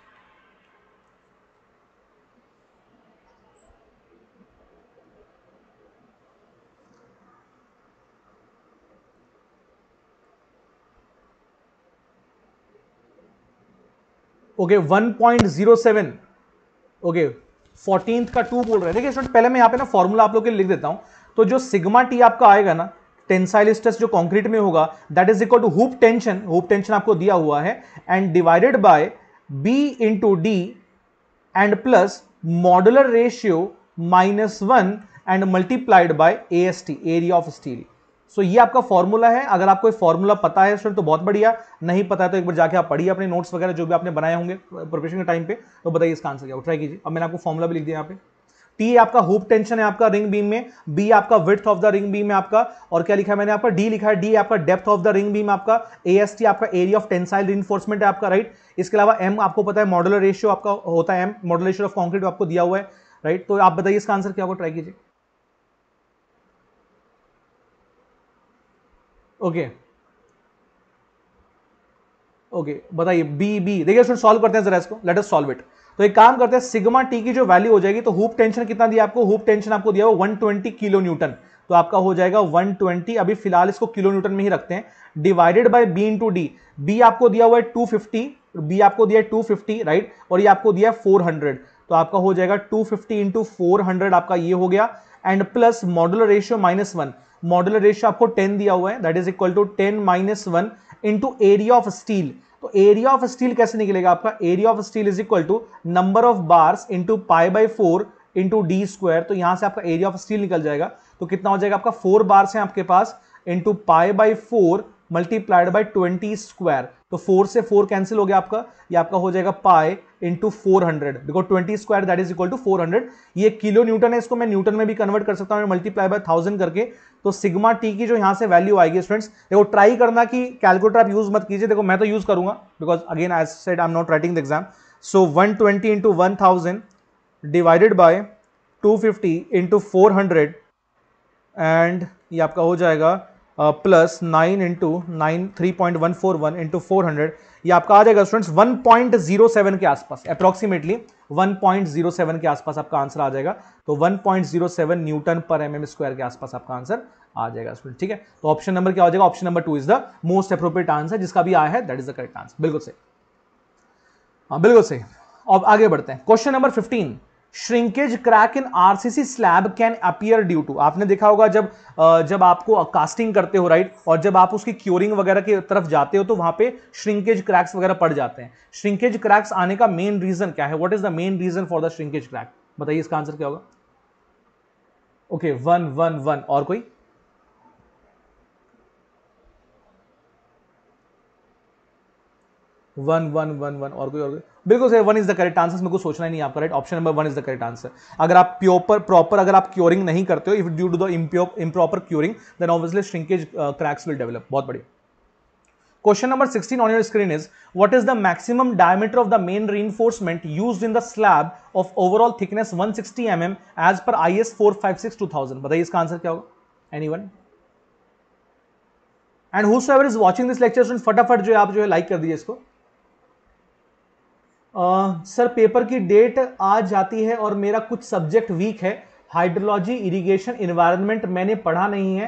okay one point zero seven okay fourteen का टू बोल रहे हैं देखिए पहले मैं यहाँ पे ना फॉर्मूला आप लोग के लिख देता हूँ तो जो सिग्मा टी आपका आएगा ना टेंसाइल स्ट्रेस जो कंक्रीट में होगा that is equal to hoop tension hoop tension आपको दिया हुआ है and divided by B into D and plus modular ratio minus one and multiplied by A S T area of steel so ये आपका formula है अगर आपको formula पता है सर तो बहुत बढ़िया नहीं पता है तो एक बार जाके आप पढ़िए अपने नोट्स वगैरह जो भी आपने बनाए होंगे प्रिपरेशन के टाइम पे तो बताइए इसका आंसर क्या ट्राई कीजिए अब मैंने आपको फॉर्मूला भी लिख दिया यहाँ पे टी आपका होप टेंशन है आपका रिंग बीम में बी आपका width of the ring beam है आपका और क्या लिखा है मैंने आपका डी लिखा है डी आपका depth of the ring beam आपका ए एस टी आपका एरिया ऑफ टेंसाइल इन्फोर्समेंट है आपका राइट इसके अलावा एम आपको पता है मॉडल रेशियो आपका होता है M modular ratio of concrete आपको दिया हुआ है राइट तो आप बताइए इसका आंसर क्या होगा ट्राई कीजिए ओके ओके बताइए बी बी देखिए स्टूडेंट सॉल्व करते हैं जरा इसको लेट अस सॉल्व इट तो एक काम करते हैं सिग्मा टी की जो वैल्यू हो जाएगी तो हुप टेंशन कितना दिया आपको हुप टेंशन आपको दिया हुआ 120 किलो न्यूटन तो आपका हो जाएगा 120 अभी फिलहाल इसको किलो न्यूटन में ही रखते हैं divided by B into D B आपको दिया हुआ है टू बी आपको दिया है फिफ्टी राइट और ये आपको दिया है हंड्रेड तो आपका हो जाएगा टू फिफ्टी इंटू आपका ये हो गया and plus modular ratio minus one modular ratio आपको टेन दिया हुआ है that is equal to ten minus one into area of steel तो एरिया ऑफ स्टील कैसे निकलेगा आपका area of steel is equal to number of bars into pi by four into D square तो यहां से आपका एरिया ऑफ स्टील निकल जाएगा तो कितना हो जाएगा आपका फोर बार्स हैं आपके पास into pi by four multiplied by twenty square तो फोर से फोर कैंसिल हो गया आपका ये आपका हो जाएगा pi into four hundred because twenty square that is equal to four hundred ये किलो न्यूटन है इसको मैं न्यूटन में भी कन्वर्ट कर सकता हूँ मल्टीप्लाई बाय थाउजेंड करके तो सिग्मा टी की जो यहाँ से वैल्यू आएगी स्टूडेंट्स देखो ट्राई करना कि कैलकुलेटर आप यूज मत कीजिए देखो मैं तो यूज करूंगा because again I said I am not writing the exam so one twenty into one thousand divided by two fifty into four hundred and ये आपका हो जाएगा plus nine into nine three point one four one into four hundred यह आपका आ जाएगा students one point zero seven के आसपास approximately one point zero seven के आसपास आपका आंसर आ जाएगा तो one point zero seven newton per M M square के आसपास आपका आंसर आ जाएगा स्टूडेंट ठीक है तो ऑप्शन नंबर क्या हो जाएगा option number two is the most appropriate answer जिसका भी आया है that is the correct answer बिल्कुल सही हाँ बिल्कुल सही अब आगे बढ़ते हैं question number fifteen shrinkage crack in RCC slab can appear due to आपने देखा होगा जब जब आपको कास्टिंग करते हो राइट और जब आप उसकी क्योरिंग वगैरह की तरफ जाते हो तो वहां पे श्रिंकेज क्रैक्स वगैरह पड़ जाते हैं श्रिंकेज क्रैक्स आने का मेन रीजन क्या है what is the main reason for the shrinkage crack बताइए इसका आंसर क्या होगा ओके वन वन वन और कोई वन वन वन वन और कोई और कोई बिल्कुल sir one is the correct answer मेरे को सोचना ही नहीं आपका right option number one is the correct answer अगर आप प्योपर प्रॉपर अगर आप क्योरिंग नहीं करते हो if due to the improper curing then obviously shrinkage cracks will develop बहुत बढ़िया Question number 16 on your screen is, what is the maximum diameter the the main reinforcement used in the slab of overall thickness 160 S four five six two thousand बताइए इसका answer क्या होगा Anyone? And whosoever is watching this lecture फटाफट जो है आप जो है लाइक कर दीजिए इसको सर पेपर की डेट आ जाती है और मेरा कुछ सब्जेक्ट वीक है हाइड्रोलॉजी इरिगेशन इन्वायरमेंट मैंने पढ़ा नहीं है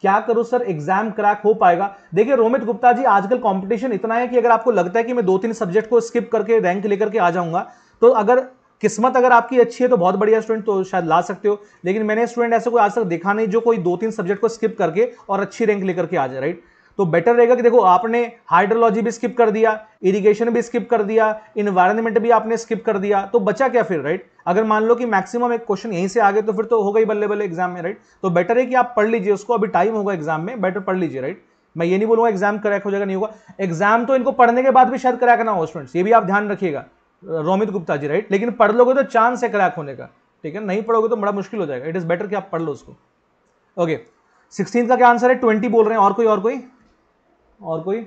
क्या करो सर एग्जाम क्रैक हो पाएगा देखिए रोमित गुप्ता जी आजकल कंपटीशन इतना है कि अगर आपको लगता है कि मैं दो तीन सब्जेक्ट को स्किप करके रैंक लेकर के आ जाऊंगा तो अगर किस्मत अगर आपकी अच्छी है तो बहुत बढ़िया स्टूडेंट तो शायद ला सकते हो लेकिन मैंने स्टूडेंट ऐसे कोई आज तक देखा नहीं जो कोई दो तीन सब्जेक्ट को स्किप करके और अच्छी रैंक लेकर के आ जाए राइट तो बेटर रहेगा कि देखो आपने हाइड्रोलॉजी भी स्किप कर दिया इरिगेशन भी स्किप कर दिया इन्वायरमेंट भी आपने स्किप कर दिया तो बचा क्या फिर राइट अगर मान लो कि मैक्सिमम एक क्वेश्चन यहीं से आ गए तो फिर तो हो गई बल्ले बल्ले एग्जाम में राइट तो बेटर है कि आप पढ़ लीजिए उसको अभी टाइम होगा एग्जाम में बेटर पढ़ लीजिए राइट मैं ये नहीं बोलूंगा एग्जाम क्रैक हो जाएगा नहीं होगा एग्जाम तो इनको पढ़ने के बाद भी शायद क्रैक ना हो स्टूडेंट्स ये भी आप ध्यान रखिएगा रोमित गुप्ता जी राइट लेकिन पढ़ लोगे तो चांस है क्रैक होने का ठीक है नहीं पढ़ोगे तो बड़ा मुश्किल हो जाएगा इट इज़ बेटर कि आप पढ़ लो उसको ओके सिक्सटीन का क्या आंसर है ट्वेंटी बोल रहे हैं और कोई और कोई और कोई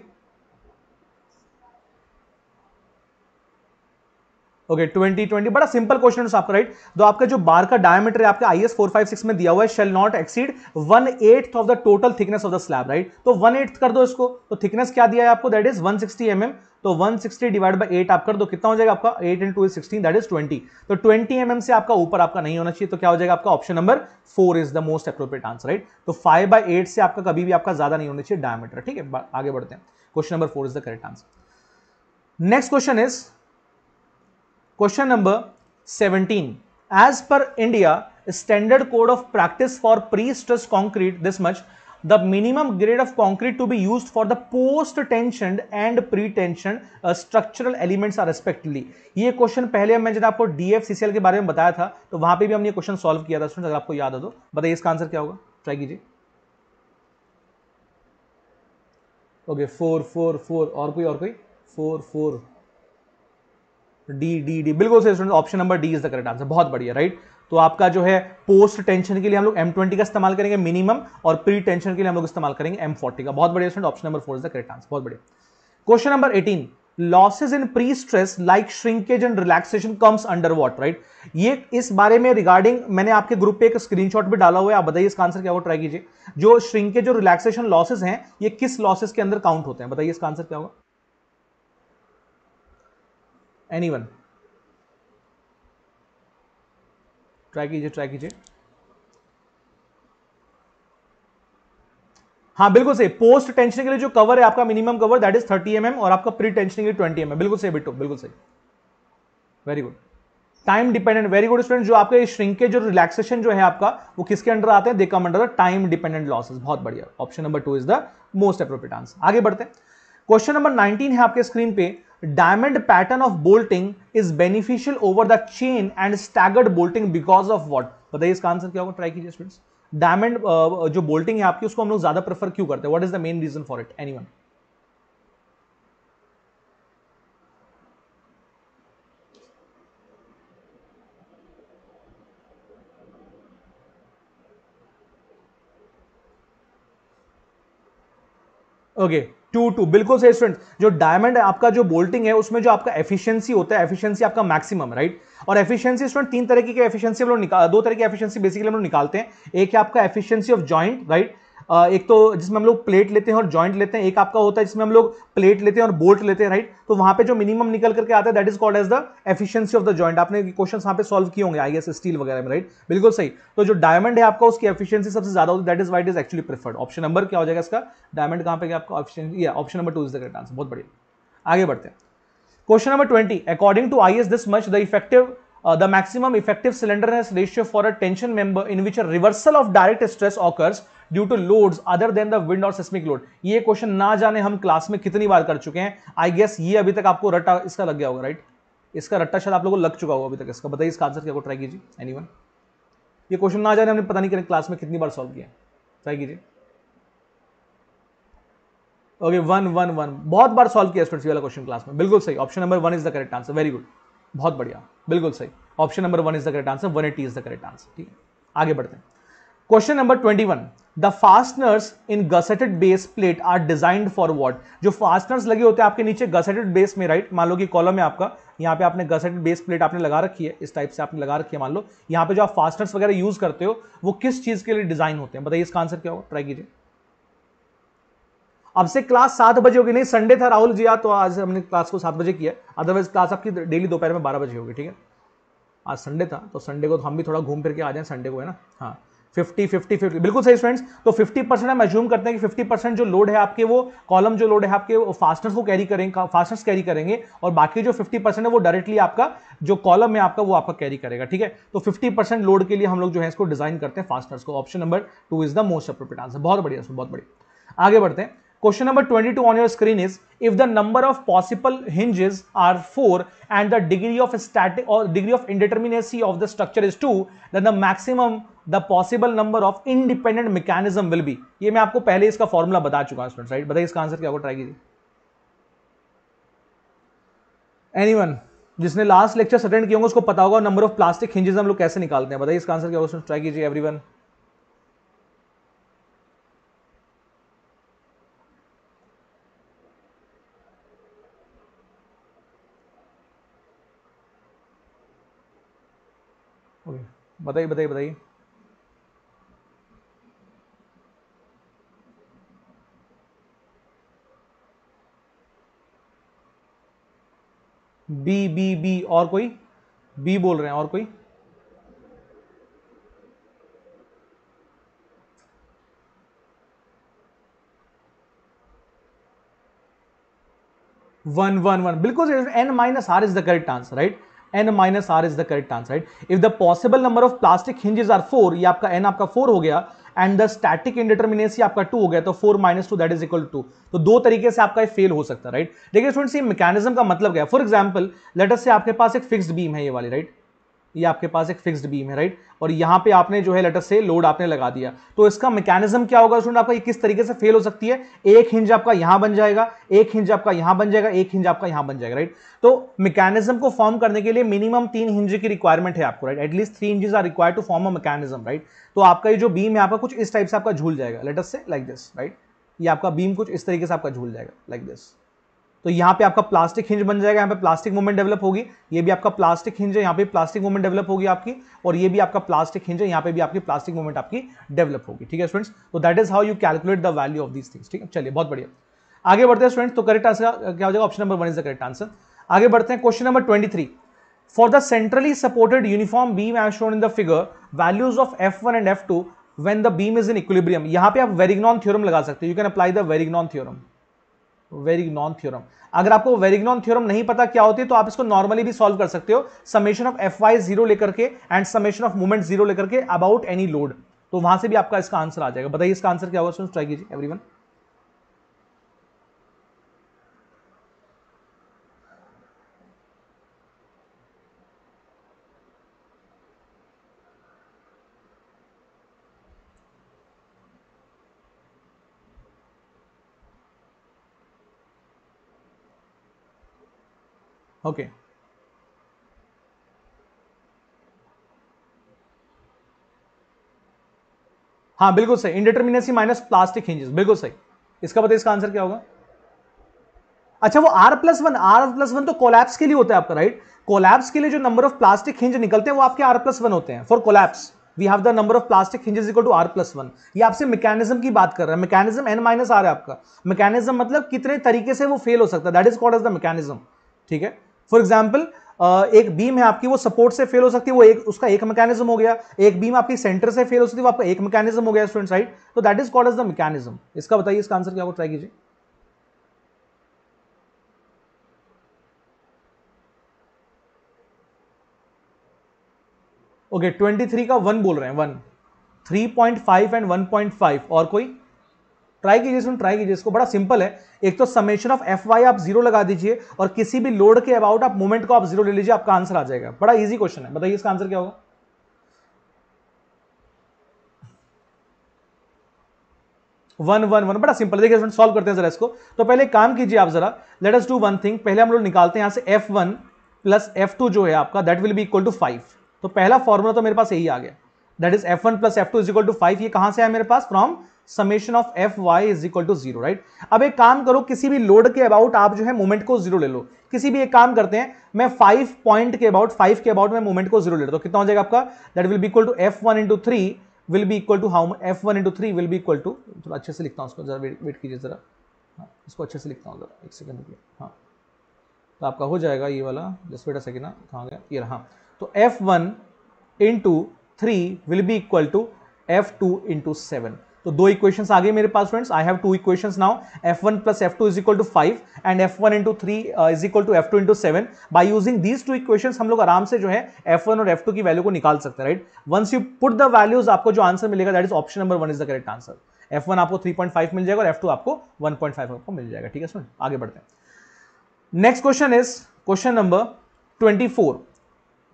ओके ट्वेंटी ट्वेंटी बड़ा सिंपल क्वेश्चन है आपका राइट तो आपका जो बार का डायमीटर है आपका फाइव सिक्स में दिया हुआ है shall not exceed one eighth of the total thickness of the slab right तो वन एट्थ कर दो इसको तो थिकनेस क्या दिया है आपको that is one sixty M तो 160 सिक्सटी डिवाइड बाई एट आप कर दो कितना हो जाएगा आपका eight into is sixteen that is twenty तो ट्वेंटी एम mm से आपका ऊपर आपका नहीं होना चाहिए तो क्या हो जाएगा आपका option number four is the most appropriate answer right तो फाइव बाई एट से आपका कभी भी आपका ज्यादा नहीं होना चाहिए डायमीटर ठीक है आगे बढ़ते हैं question number four is the correct answer next question is question number seventeen as per India standard code of practice for pre stress concrete this much the minimum grade of concrete to be use for the post tension and pre tension structural elements are respectively ये question पहले मैं जब आपको D F DFCCL के बारे में बताया था तो वहां पर भी हमने क्वेश्चन सॉल्व किया था स्टूडेंट अगर आपको याद हो तो बताइए इसका आंसर क्या होगा ट्राई कीजिए ओके फोर फोर फोर और कोई और कोई four four D D D बिल्कुल सही student option number D is the correct answer बहुत बढ़िया राइट तो आपका जो है पोस्ट टेंशन के लिए हम लोग एम ट्वेंटी का इस्तेमाल करेंगे मिनिमम और प्री टेंशन के लिए हम लोग इस्तेमाल करेंगे एम फोर्टी का बहुत बढ़िया student option number four is the correct answer बहुत बढ़िया question number eighteen losses in pre stress like shrinkage and relaxation comes under what right ये इस बारे में रिगार्डिंग मैंने आपके ग्रुप पे एक स्क्रीनशॉट भी डाला हुआ है आप बताइए इसका आंसर क्या होगा ट्राई कीजिए जो श्रिंकेज और रिलैक्सेशन लॉसेज हैं ये किस लॉसेज के अंदर काउंट होते हैं बताइए इसका आंसर क्या होगा वन ट्राई कीजिए ट्राई कीजिए हाँ बिल्कुल सही पोस्ट टेंशन के लिए जो कवर है आपका minimum cover that is thirty M M और आपका प्री टेंशन के लिए ट्वेंटी एम बिल्कुल सही बिट्टू बिल्कुल सही very good time dependent very good student जो आपका श्रिंकेज जो रिलैक्सेशन जो है आपका वो किसके अंडर आते हैं they come under time dependent losses बहुत बढ़िया option number two is the most appropriate answer आगे बढ़ते हैं क्वेश्चन नंबर 19 है आपके स्क्रीन पे diamond pattern of bolting is beneficial over the chain and staggered bolting because of what बताइए इसका आंसर क्या होगा ट्राई कीजिए स्टूडेंट्स डायमंड uh, uh, जो बोल्टिंग है आपकी उसको हम लोग ज्यादा प्रेफर क्यों करते हैं what is the main reason for it anyone okay two two बिल्कुल सही स्टूडेंट जो डायमंड आपका जो बोल्टिंग है उसमें जो आपका एफिशिएंसी होता है एफिशिएंसी आपका मैक्सिमम राइट और एफिशिएंसी स्टूडेंट तीन तरीके की एफिशिएंसी हम लोग निकाल दो तरह की एफिशिएंसी बेसिकली हम लोग निकालते हैं एक है आपका एफिशिएंसी ऑफ जॉइंट राइट एक तो जिसमें हम लोग प्लेट लेते हैं और जॉइंट लेते हैं एक आपका होता है जिसमें हम लोग प्लेट लेते हैं और बोल्ट लेते हैं राइट तो वहां पे जो मिनिमम निकल करके आता है that is called as the efficiency of the joint आपने क्वेश्चन वहां पे सॉल्व किए होंगे आई एस स्टील वगैरह में राइट बिल्कुल सही तो जो डायमंड है आपका उसकी एफिशियंसी सबसे ज्यादा होती है that is why it is actually preferred option number क्या हो जाएगा इसका डायमंड कहाँ पे आपका option option number two is the correct answer बहुत बढ़िया आगे बढ़ते हैं question number twenty according to I this much the effective the maximum effective effective ratio for a tension member in which a reversal of direct stress occurs due to loads other than the wind और seismic load ये question ना जाने हम class में कितनी बार कर चुके हैं आई गेस ये अभी तक आपको रट्टा इसका लग गया होगा राइट इसका रट्टा शायद आप लोगों को लग चुका होगा अभी तक इसका बताइए इसका आंसर क्या को ट्राई कीजिए एनी ये क्वेश्चन ना जाने हमने पता नहीं करें क्लास में कितनी बार सॉल्व किया ट्राई कीजिए ओके वन वन वन बहुत बार सॉल्व किया स्टूडेंट्स वाला क्वेश्चन क्लास में बिल्कुल सही option number one is the correct answer very good बहुत बढ़िया बिल्कुल सही option number one is the correct answer one eighty is the correct answer ठीक है आगे बढ़ते हैं question number twenty one the fasteners in gusseted base plate are designed for what जो फास्टनर्स लगे होते हैं आपके नीचे गसेटेड बेस में राइट मान लो कि कॉलम है आपका यहाँ पे आपने गसेटेड बेस प्लेट आपने लगा रखी है इस टाइप से आपने लगा रखी है मान लो यहाँ पे जो आप फास्टनर्स वगैरह यूज करते हो वो किस चीज के लिए डिजाइन होते हैं बताइए इसका आंसर क्या होगा ट्राई कीजिए अब से क्लास सात बजे होगी नहीं संडे था राहुल जी आ तो आज हमने क्लास को सात बजे किया अदरवाइज क्लास आपकी डेली दोपहर में बारह बजे होगी ठीक है आज संडे था तो संडे को तो हम भी थोड़ा घूम फिर के आ जाए संडे को है ना हाँ फिफ्टी फिफ्टी फिफ्टी बिल्कुल सही फ्रेंड्स तो फिफ्टी परसेंट हम एज्यूम करते हैं कि फिफ्टी परसेंट जो लोड है आपके वो कॉलम जो लोड है आपके वो फास्टर्स को कैरी करेंगे फास्टर्स कैरी करेंगे और बाकी जो फिफ्टी परसेंट है वो डायरेक्टली आपका जो कॉलम है आपका वो आपका कैरी करेगा ठीक है तो फिफ्टी परसेंट लोड के लिए हम लोग जो है इसको डिजाइन करते हैं फास्टर्स को option number two is the most appropriate answer बहुत बढ़िया बहुत बढ़िया आगे बढ़ते हैं Question number 22 on your screen is, if the number of possible hinges are 4 and the degree of static or degree of indeterminacy of the structure is 2, then the maximum the possible number of independent mechanism will be. ये मैं आपको पहले इसका formula बता चुका हूँ students right बताइए इसका आंसर क्या होगा ट्राई कीजिए एनीवन जिसने लास्ट लेक्चर अटेंड किया होंगे उसको पता होगा नंबर ऑफ प्लास्टिक हिंजेस हम लोग कैसे निकालते हैं बताइए इसका आंसर क्या होगा ट्राई कीजिए एवरीवन बताइए बताइए बताइए बी बी बी और कोई बी बोल रहे हैं और कोई वन वन वन बिल्कुल N minus R is the correct answer right n minus R is the correct answer right if the possible number of plastic hinges are four ये आपका n आपका फोर हो गया एंड द स्टैटिक इंडिटर्मिनेसी आपका two हो गया तो four minus two that is equal to तो दो तरीके से आपका फेल हो सकता है राइट देखिए स्टूडेंट्स ये मैकेनिज्म का मतलब क्या है फॉर एग्जाम्पल लेटर से आपके पास एक फिक्स बीम है ये वाली राइट right? ये आपके पास एक फिक्स्ड बीम है राइट और यहाँ पे आपने जो है लेटर से लोड आपने लगा दिया तो इसका मैकेनिज्म क्या होगा स्टूडेंट आपका ये किस तरीके से फेल हो सकती है एक हिंज आपका यहाँ बन जाएगा एक हिंज आपका यहाँ बन जाएगा एक हिंज आपका यहाँ बन जाएगा राइट तो मैकेनिज्म को फॉर्म करने के लिए मिनिमम तीन हिंज की रिक्वायरमेंट है आपको right at least three hinges are require to form a mechanism right तो आपका ये जो बीम है आपका कुछ इस टाइप से आपका झूल जाएगा लेटर से लाइक दिस राइट ये आपका बीम कुछ इस तरीके से आपका झूल जाएगा लाइक दिस तो यहाँ पे आपका प्लास्टिक हिंज बन जाएगा यहाँ पे प्लास्टिक मूवमेंट डेवलप होगी ये भी आपका प्लास्टिक हिंज है यहाँ पे प्लास्टिक मूवमेंट डेवलप होगी आपकी और ये भी आपका प्लास्टिक हिंज है यहाँ पे भी आपकी प्लास्टिक मूवमेंट आपकी डेवलप होगी ठीक है स्टूडेंट्स तो that is how you calculate the value of this things ठीक है चलिए बहुत बढ़िया आगे बढ़ते हैं स्टूडेंट्स तो करेक्ट आंसर क्या हो जाएगा option number one is the correct answer आगे बढ़ते हैं question number twenty For supported uniform beam uniform beam in the figure values of F one and F two when the beam is in equilibrium. यहाँ पे आप Varignon theorem लगा सकते हो you can apply the Varignon theorem Varignon theorem अगर आपको Varignon theorem नहीं पता क्या होती है तो आप इसको नॉर्मली भी सॉल्व कर सकते हो summation of F Y zero लेकर के and summation of movement zero लेकर के अबाउट एनी लोड तो वहां से भी आपका इसका आंसर आ जाएगा बताइए इसका आंसर क्या होगा ट्राई कीजिए एवरीवन okay हाँ बिल्कुल सही इंडिटर्मिनेसी माइनस प्लास्टिक हिंजेस बिल्कुल सही इसका बताइए इसका आंसर क्या होगा अच्छा वो R plus one R plus one तो कोलैप्स के लिए होता है आपका राइट कोलैप्स के लिए जो नंबर ऑफ प्लास्टिक हिंज निकलते हैं वो आपके आर प्लस वन होते हैं for collapse we have the number of plastic hinges equal to R plus one ये आपसे मैकेनिज्म की बात कर रहा है मैकेनिज्म एन माइनस आर है आपका मैकेनिज्म मतलब कितने तरीके से वो फेल हो सकता है that is called as the mechanism ठीक है फॉर एग्जाम्पल एक बीम है आपकी वो सपोर्ट से फेल हो सकती है वो एक उसका एक मैकेनिज्म हो गया एक बीम आपकी सेंटर से फेल हो सकती है वो आपका एक मैकेनिज्म हो गया स्टूडेंट राइट तो that is called as the mechanism इसका बताइए इसका आंसर क्या होगा ट्राई कीजिए ओके okay, 23 का वन बोल रहे हैं वन 3.5 एंड 1.5 और कोई ट्राई कीजिए इसमें ट्राई कीजिए इसको बड़ा सिंपल है एक तो समेशन ऑफ एफ वाई आप जीरो लगा दीजिए और किसी भी लोड के अबाउट आप मूवमेंट को आप जीरो ले लीजिए आपका आंसर आ जाएगा बड़ा इजी क्वेश्चन है बताइए इसका आंसर क्या होगा वन वन वन बड़ा सिंपल देखिए सॉल्व करते हैं जरा इसको तो पहले काम कीजिए आप जरा let us do one thing पहले हम लोग निकालते हैं यहां से F one plus F two जो है आपका that will be equal to five तो पहला फॉर्मूला तो मेरे पास यही आ गया that is F one plus F two is equal to five ये कहां से आया मेरे पास from summation of F Y is equal to zero right अब एक काम करो किसी भी लोड के अबाउट आप जो है मोमेंट को जीरो ले लो किसी भी एक काम करते हैं मैं फाइव पॉइंट के अबाउट फाइव के अबाउट मैं मोमेंट को जीरो ले लो हूँ कितना हो जाएगा आपका that will be equal to F one into three will be equal to how F one into three will be equal to थोड़ा अच्छे से लिखता हूँ उसको जरा वेट कीजिए जरा हाँ इसको अच्छे से लिखता हूँ जरा एक सेकंड रुकिए हाँ तो आपका हो जाएगा ये वाला जस्ट वेट अ सेकेंड ना कहाँ गया ये रहा हाँ। तो F one into three will be equal to F two into seven तो दो इक्वेशंस आ गए मेरे पास friends I have two equations now F one plus F two is equal to five and F one into three is equal to F two into seven by using these two equations हम लोग आराम से जो है F one और F two की value को निकाल सकते हैं right once you put the values आपको जो आंसर मिलेगा that is option number one is the correct answer F one आपको फाइव मिल जाएगा और एफ टू आपको फाइव आपको मिल जाएगा ठीक है सुन आगे बढ़ते हैं next question is question number four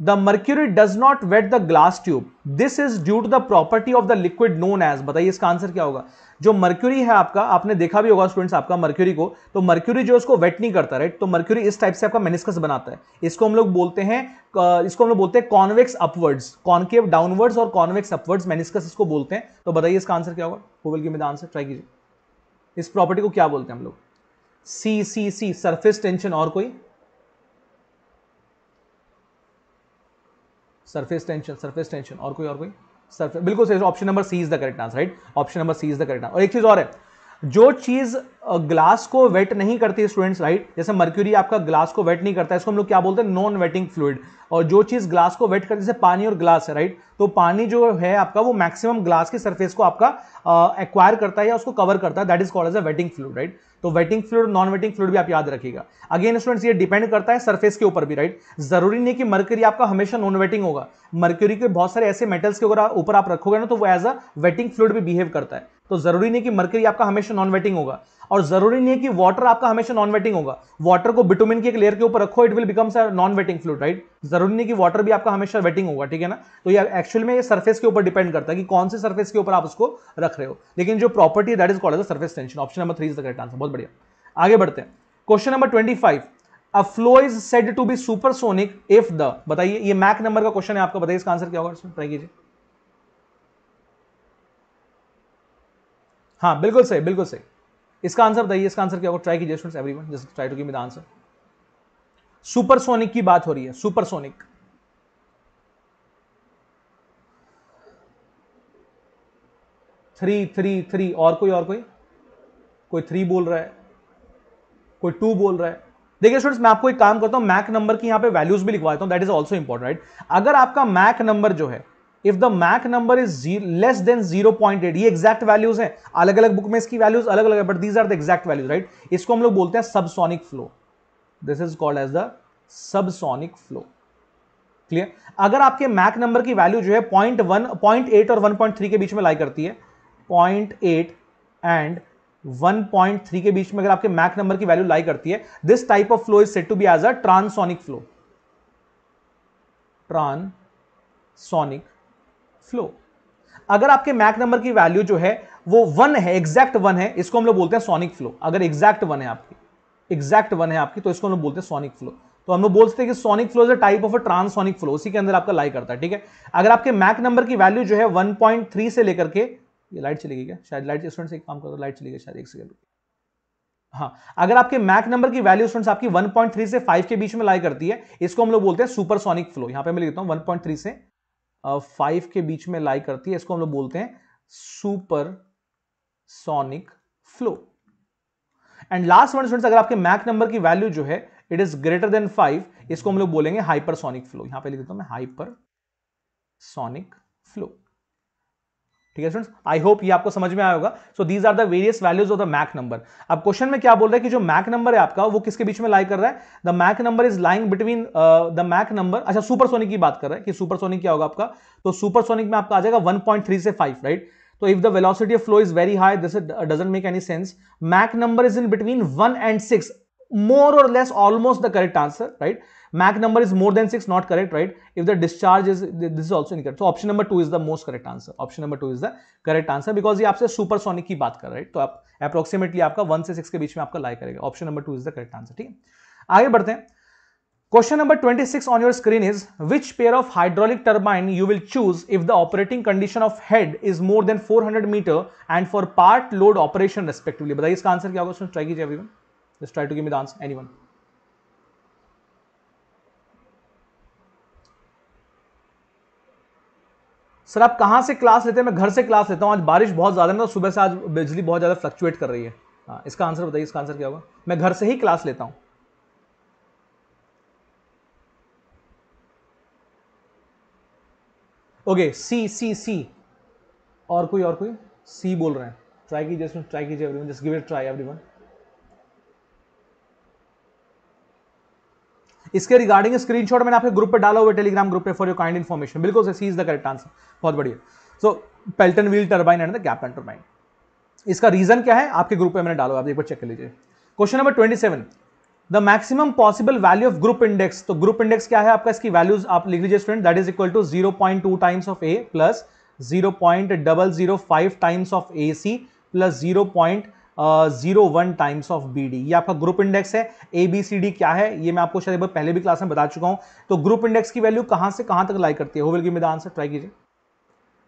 The mercury does not wet the glass tube. This is due to the property of the liquid known as. बताइए इसका आंसर क्या होगा जो मर्क्यूरी है आपका आपने देखा भी होगा स्टूडेंट्स आपका मर्क्यूरी को तो मर्क्यूरी जो उसको वेट नहीं करता राइट तो मर्क्यूरी इस टाइप से आपका मेनिस्कस बनाता है इसको हम लोग बोलते हैं इसको हम लोग बोलते हैं कॉन्वेक्स अपवर्ड्स कॉन्केव डाउनवर्ड्स और कॉन्वेक्स अपवर्ड्स मेनिस्कस इसको बोलते हैं तो बताइए इसका आंसर क्या होगा गूगल की मेरा आंसर ट्राई कीजिए इस प्रॉपर्टी को क्या बोलते हैं हम लोग सी सी सी सरफेस टेंशन और कोई सरफेस टेंशन सरफेस टेंशन और कोई और कोई सरफेस बिल्कुल सही option number C is the correct answer right option number C is the correct answer और एक चीज और है जो चीज ग्लास को वेट नहीं करती स्टूडेंट्स राइट जैसे मर्क्यूरी आपका ग्लास को वेट नहीं करता है इसको हम लोग क्या बोलते हैं नॉन वेटिंग फ्लूड और जो चीज ग्लास को वेट करती जैसे पानी और ग्लास है राइट तो पानी जो है आपका वो मैक्सिमम ग्लास की सरफेस को आपका एक्वायर करता है या उसको कवर करता है that is called as a wetting fluid right तो wetting fluid non wetting fluid भी आप याद रखिएगा अगेन स्टूडेंट्स ये डिपेंड करता है सरफेस के ऊपर भी राइट जरूरी नहीं कि मर्क्यूरी आपका हमेशा नॉन वेटिंग होगा मर्क्यूरी के बहुत सारे ऐसे मेटल्स के ऊपर आप रखोगे ना तो वो एज अ वेटिंग फ्लूड भी बिहेव करता है तो जरूरी नहीं कि मर्करी आपका हमेशा नॉन वेटिंग होगा और जरूरी नहीं है कि वाटर आपका हमेशा नॉन वेटिंग होगा वाटर को बिटोमिन की एक लेयर के ऊपर रखो it will becomes a non wetting fluid right जरूरी नहीं कि वाटर भी आपका हमेशा वेटिंग होगा ठीक है ना तो ये एक्चुअल में ये सर्फेस के ऊपर डिपेंड करता है कि कौन से सर्फेस के ऊपर आप उसको रख रहे हो लेकिन जो property that is called surface tension option number three is the correct answer बहुत बढ़िया आगे बढ़ते हैं question number twenty a flow is said to be supersonic if the बताइए ये मैक नंबर का क्वेश्चन है आपका बताइए इसका आंसर क्या होगा ट्राई कीजिए हाँ बिल्कुल सही बिल्कुल सही इसका आंसर बताइए इसका आंसर क्या होगा ट्राई कीजिए students everyone just try to give me the answer supersonic की बात हो रही है सुपरसोनिक थ्री थ्री थ्री और कोई और कोई कोई थ्री बोल रहा है कोई टू बोल रहा है देखिए स्टूडेंट्स मैं आपको एक काम करता हूं मैक नंबर की यहां पे वैल्यूज भी लिखवाता हूं that is also important right अगर आपका मैक नंबर जो है if the Mach number is less than 0.8 ये एक्जैक्ट वैल्यूज हैं अलग अलग बुक में इसकी वैल्यूज अलग अलग है but these are the exact values right इसको हम लोग बोलते हैं subsonic flow this is called as the subsonic flow clear अगर आपके मैक नंबर की वैल्यू जो है पॉइंट वन पॉइंट एट और वन पॉइंट थ्री के बीच में लाई करती है पॉइंट एट एंड 1.3 के बीच में अगर आपके मैक नंबर की वैल्यू लाई करती है this type of flow is set to be as a transonic flow transonic flow अगर आपके मैक नंबर की वैल्यू जो है वो वन है एग्जैक्ट वन है इसको हम लोग बोलते हैं सोनिक फ्लो अगर एग्जैक्ट वन है आपकी एग्जैक्ट वन है आपकी तो इसको हम लोग बोलते हैं सोनिक फ्लो तो हम लोग बोलते हैं कि sonic flow is a type of a transonic flow उसी के अंदर आपका लाई करता है ठीक है अगर आपके मैक नंबर की वैल्यू जो है 1.3 से लेकर के ये लाइट चली गई क्या शायद लाइट स्टूडेंट से एक काम करो लाइट चली गई शायद एक सेकंड हाँ अगर आपके मैक नंबर की वैल्यू स्टूडेंट्स आपकी 1.3 से 5 के बीच में लाई करती है इसको हम लोग बोलते हैं सुपरसोनिक फ्लो यहां पे मैं लिखता हूं 1.3 से फाइव के बीच में लाई करती है इसको हम लोग बोलते हैं supersonic flow and last one students अगर आपके मैक नंबर की वैल्यू जो है it is greater than five इसको हम लोग बोलेंगे हाइपरसोनिक फ्लो यहां पे लिख देता हूं मैं हाइपर सोनिक फ्लो ठीक है स्टूडेंट्स आई होप ये आपको समझ में आया होगा so these are the various values of the Mach number अब क्वेश्चन में क्या बोल रहा है कि जो मैक नंबर है आपका वो किसके बीच में लाई कर रहा है the Mach number is lying between the Mach number अच्छा सुपरसोनिक की बात कर रहा है कि सुपरसोनिक क्या होगा आपका तो सुपरसोनिक में आपका आ जाएगा 1.3 से फाइव राइट तो if the velocity of flow is very high this doesn't make any sense Mach number is in between one and six more और less almost the correct answer right Mach number is more than 6, not correct, right? If the discharge is, this is also incorrect. So option number 2 is the most correct answer. Option number 2 is the correct answer because ये आपसे supersonic की बात कर रहा है, तो आप approximately आपका 1 से 6 के बीच में आपका lie करेगा. Option number 2 is the correct answer, ठीक है? आगे बढ़ते हैं. Question number 26 on your screen is which pair of hydraulic turbine you will choose if the operating condition of head is more than 400 meter and for part load operation respectively. बताइए इसका answer क्या होगा? Try कीजिए everyone. Just try to give me the answer. Anyone. Sir आप कहाँ से class लेते हैं मैं घर से क्लास लेता हूँ आज बारिश बहुत ज़्यादा है ना तो सुबह से आज बिजली बहुत ज़्यादा फ्लक्चुएट कर रही है हाँ इसका आंसर बताइए इसका आंसर क्या होगा मैं घर से ही क्लास लेता हूँ ओके सी सी सी और कोई और कोई सी बोल रहे हैं ट्राई कीजिए इसमें ट्राई कीजिए everyone just give it try everyone इसके रिगार्डिंग स्क्रीन शॉट मैंने आपके ग्रुप पर डाला हुआ टेलीग्राम ग्रुप पे फॉर योर काइंड इन्फॉर्मेशन बिल्कुल से C is the correct answer बहुत बढ़िया so Pelton wheel turbine and the gap and turbine इसका रीजन क्या है आपके ग्रुप पे मैंने डाला हुआ आप एक बार चेक कर लीजिए question number twenty seven the maximum possible value of group index तो ग्रुप इंडेक्स क्या है आपका इसकी वैल्यूज आप लिख लीजिए student that is equal to zero point two times of A plus zero point double zero five times of A C plus zero point zero one times of B D ये आपका group index है A B C D क्या है ये मैं आपको शायद पहले भी क्लास में बता चुका हूं तो ग्रुप इंडेक्स की वैल्यू कहां से कहां तक लाई करती है हो आंसर ट्राई कीजिए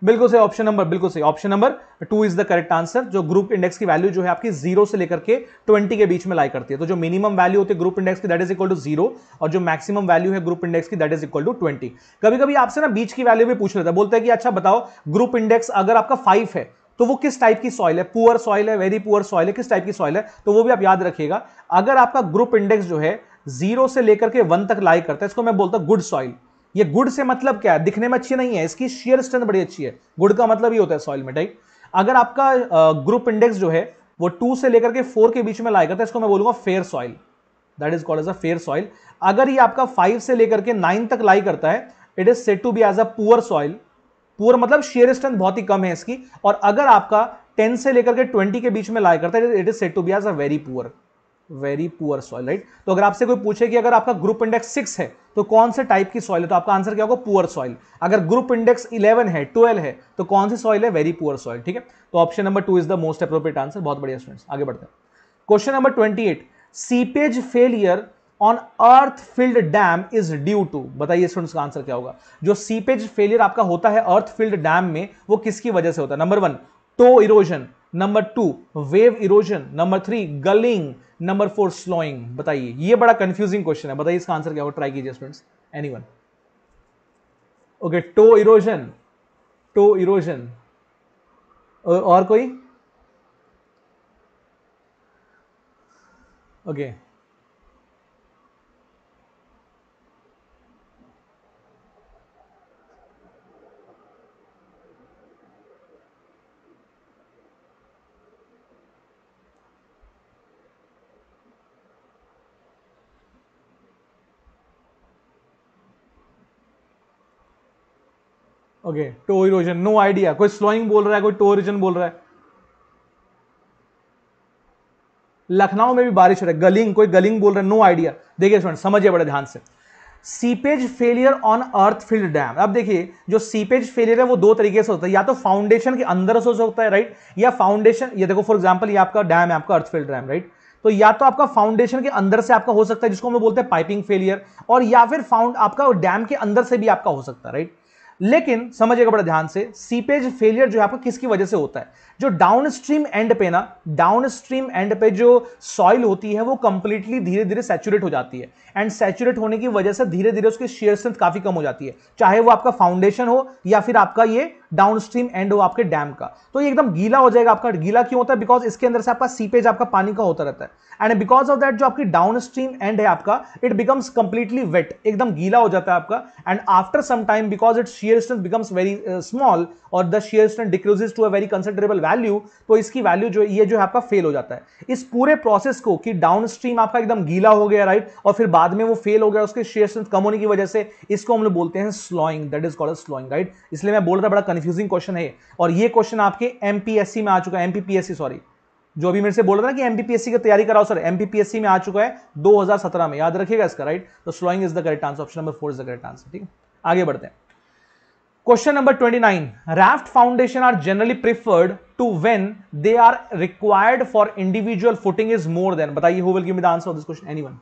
बिल्कुल सही ऑप्शन नंबर बिल्कुल सही option number two is the correct answer जो ग्रुप इंडेक्स की वैल्यू जो है आपकी जीरो से लेकर के ट्वेंटी के बीच में लाई करती है तो जो मिनिमम वैल्यू होती है ग्रुप इंडेक्स की that is equal to zero और जो मैक्सिमम वैल्यू है ग्रुप इंडेक्स की that is equal to twenty कभी कभी आपसे ना बीच की वैल्यू भी पूछ लेता है बोलते हैं कि अच्छा बताओ ग्रुप इंडेक्स अगर आपका फाइव है तो वो किस टाइप की सॉइल है पुअर सॉइल है वेरी पुअर सॉइल है किस टाइप की सॉइल है तो वो भी आप याद रखिएगा अगर आपका ग्रुप इंडेक्स जो है जीरो से लेकर के वन तक लाई करता है इसको मैं बोलता हूँ गुड सॉइल ये गुड से मतलब क्या है दिखने में अच्छी नहीं है इसकी शेयर स्ट्रेंथ बड़ी अच्छी है गुड का मतलब ही होता है सॉइल में टाइप अगर आपका ग्रुप इंडेक्स जो है वो टू से लेकर के फोर के बीच में लाया करता है इसको मैं बोलूंगा fair soil that is called as a fair soil अगर ये आपका फाइव से लेकर के नाइन तक लाई करता है it is set to be as a poor soil poor मतलब शेयर स्ट्रेंथ बहुत ही कम है इसकी और अगर आपका टेन से लेकर के ट्वेंटी के बीच में लाया करता है it is set to be as a very poor very poor soil right तो अगर आपसे कोई पूछे कि अगर आपका ग्रुप इंडेक्स सिक्स है तो कौन से टाइप की सॉइल है तो आपका आंसर क्या होगा पुअर सॉइल अगर ग्रुप इंडेक्स इलेवन है ट्वेल्व है तो कौन सी सॉइल है वेरी पुअर सॉइल ठीक है तो option number two is the most appropriate answer बहुत बढ़िया स्टूडेंट्स आगे बढ़ते हैं question number twenty eight seepage failure on earth field dam is due to बताइए स्टूडेंट्स का आंसर क्या होगा जो सीपेज फेलियर आपका होता है अर्थ फील्ड डैम में वो किसकी वजह से होता है number one toe erosion number two wave erosion number three gulling number four sloughing बताइए ये बड़ा कंफ्यूजिंग क्वेश्चन है बताइए इसका आंसर क्या होगा ट्राई कीजिए students any one okay toe erosion toe erosion और कोई okay okay. Okay toe erosion no idea कोई स्लोइंग बोल रहा है कोई टो इरोजन बोल रहा है लखनऊ में भी बारिश हो रहा है गलिंग कोई गलिंग बोल रहा है नो आइडिया देखिए स्टूडेंट समझिए बड़े ध्यान से seepage failure on earth field dam अब देखिए जो सीपेज फेलियर है वो दो तरीके से होता है या तो फाउंडेशन के अंदर से हो सकता है राइट या फाउंडेशन ये देखो फॉर एग्जांपल ये आपका डैम है आपका अर्थ फील्ड डैम राइट तो या तो आपका फाउंडेशन के अंदर से आपका हो सकता है जिसको हम लोग बोलते हैं पाइपिंग फेलियर और या फिर फाउंड आपका डैम के अंदर से भी आपका हो सकता है राइट लेकिन समझिएगा बड़ा ध्यान से सीपेज फेलियर जो है आपका किसकी वजह से होता है जो डाउन स्ट्रीम एंड पे ना डाउन स्ट्रीम एंड पे जो सॉइल होती है वो कंप्लीटली धीरे धीरे सेचुरेट हो जाती है एंड सेचुरेट होने की वजह से धीरे धीरे उसकी शेयर स्ट्रेंथ काफी कम हो जाती है चाहे वो आपका फाउंडेशन हो या फिर आपका ये डाउन स्ट्रीम एंड हो आपके डैम का तो ये एकदम गीला हो जाएगा आपका गीला क्यों होता है बिकॉज इसके अंदर से आपका सीपेज आपका पानी का होता रहता है एंड बिकॉज ऑफ दैट जो आपकी डाउन स्ट्रीम एंड है आपका इट बिकम्स कंप्लीटली वेट एकदम गीला हो जाता है आपका and after some time because it shear strength becomes very small और the shear strength decreases to a very considerable value तो इसकी वैल्यू जो ये जो है आपका फेल हो जाता है इस पूरे प्रोसेस को कि डाउन स्ट्रीम आपका एकदम गीला हो गया राइट और फिर बाद में वो फेल हो गया उसके शेयर स्ट्रेंथ कम होने की वजह से इसको हम लोग बोलते हैं sloughing that is called sloughing right इसलिए मैं बोल रहा बड़ा कंफ्यूजिंग क्वेश्चन है और ये क्वेश्चन आपके एमपीएससी में आ चुका है एमपीपीएससी सॉरी जो अभी मेरे से बोल रहा था कि एमपीपीएससी की तैयारी कराओ सर एमपीपीएससी में आ चुका है 2017 में याद रखिएगा इसका राइट तो sloughing is the correct answer option number four is the correct answer ठीक है आगे बढ़ते हैं question number twenty nine raft foundation are generally preferred to when they are required for individual footing is more than बताइए who will give me this question anyone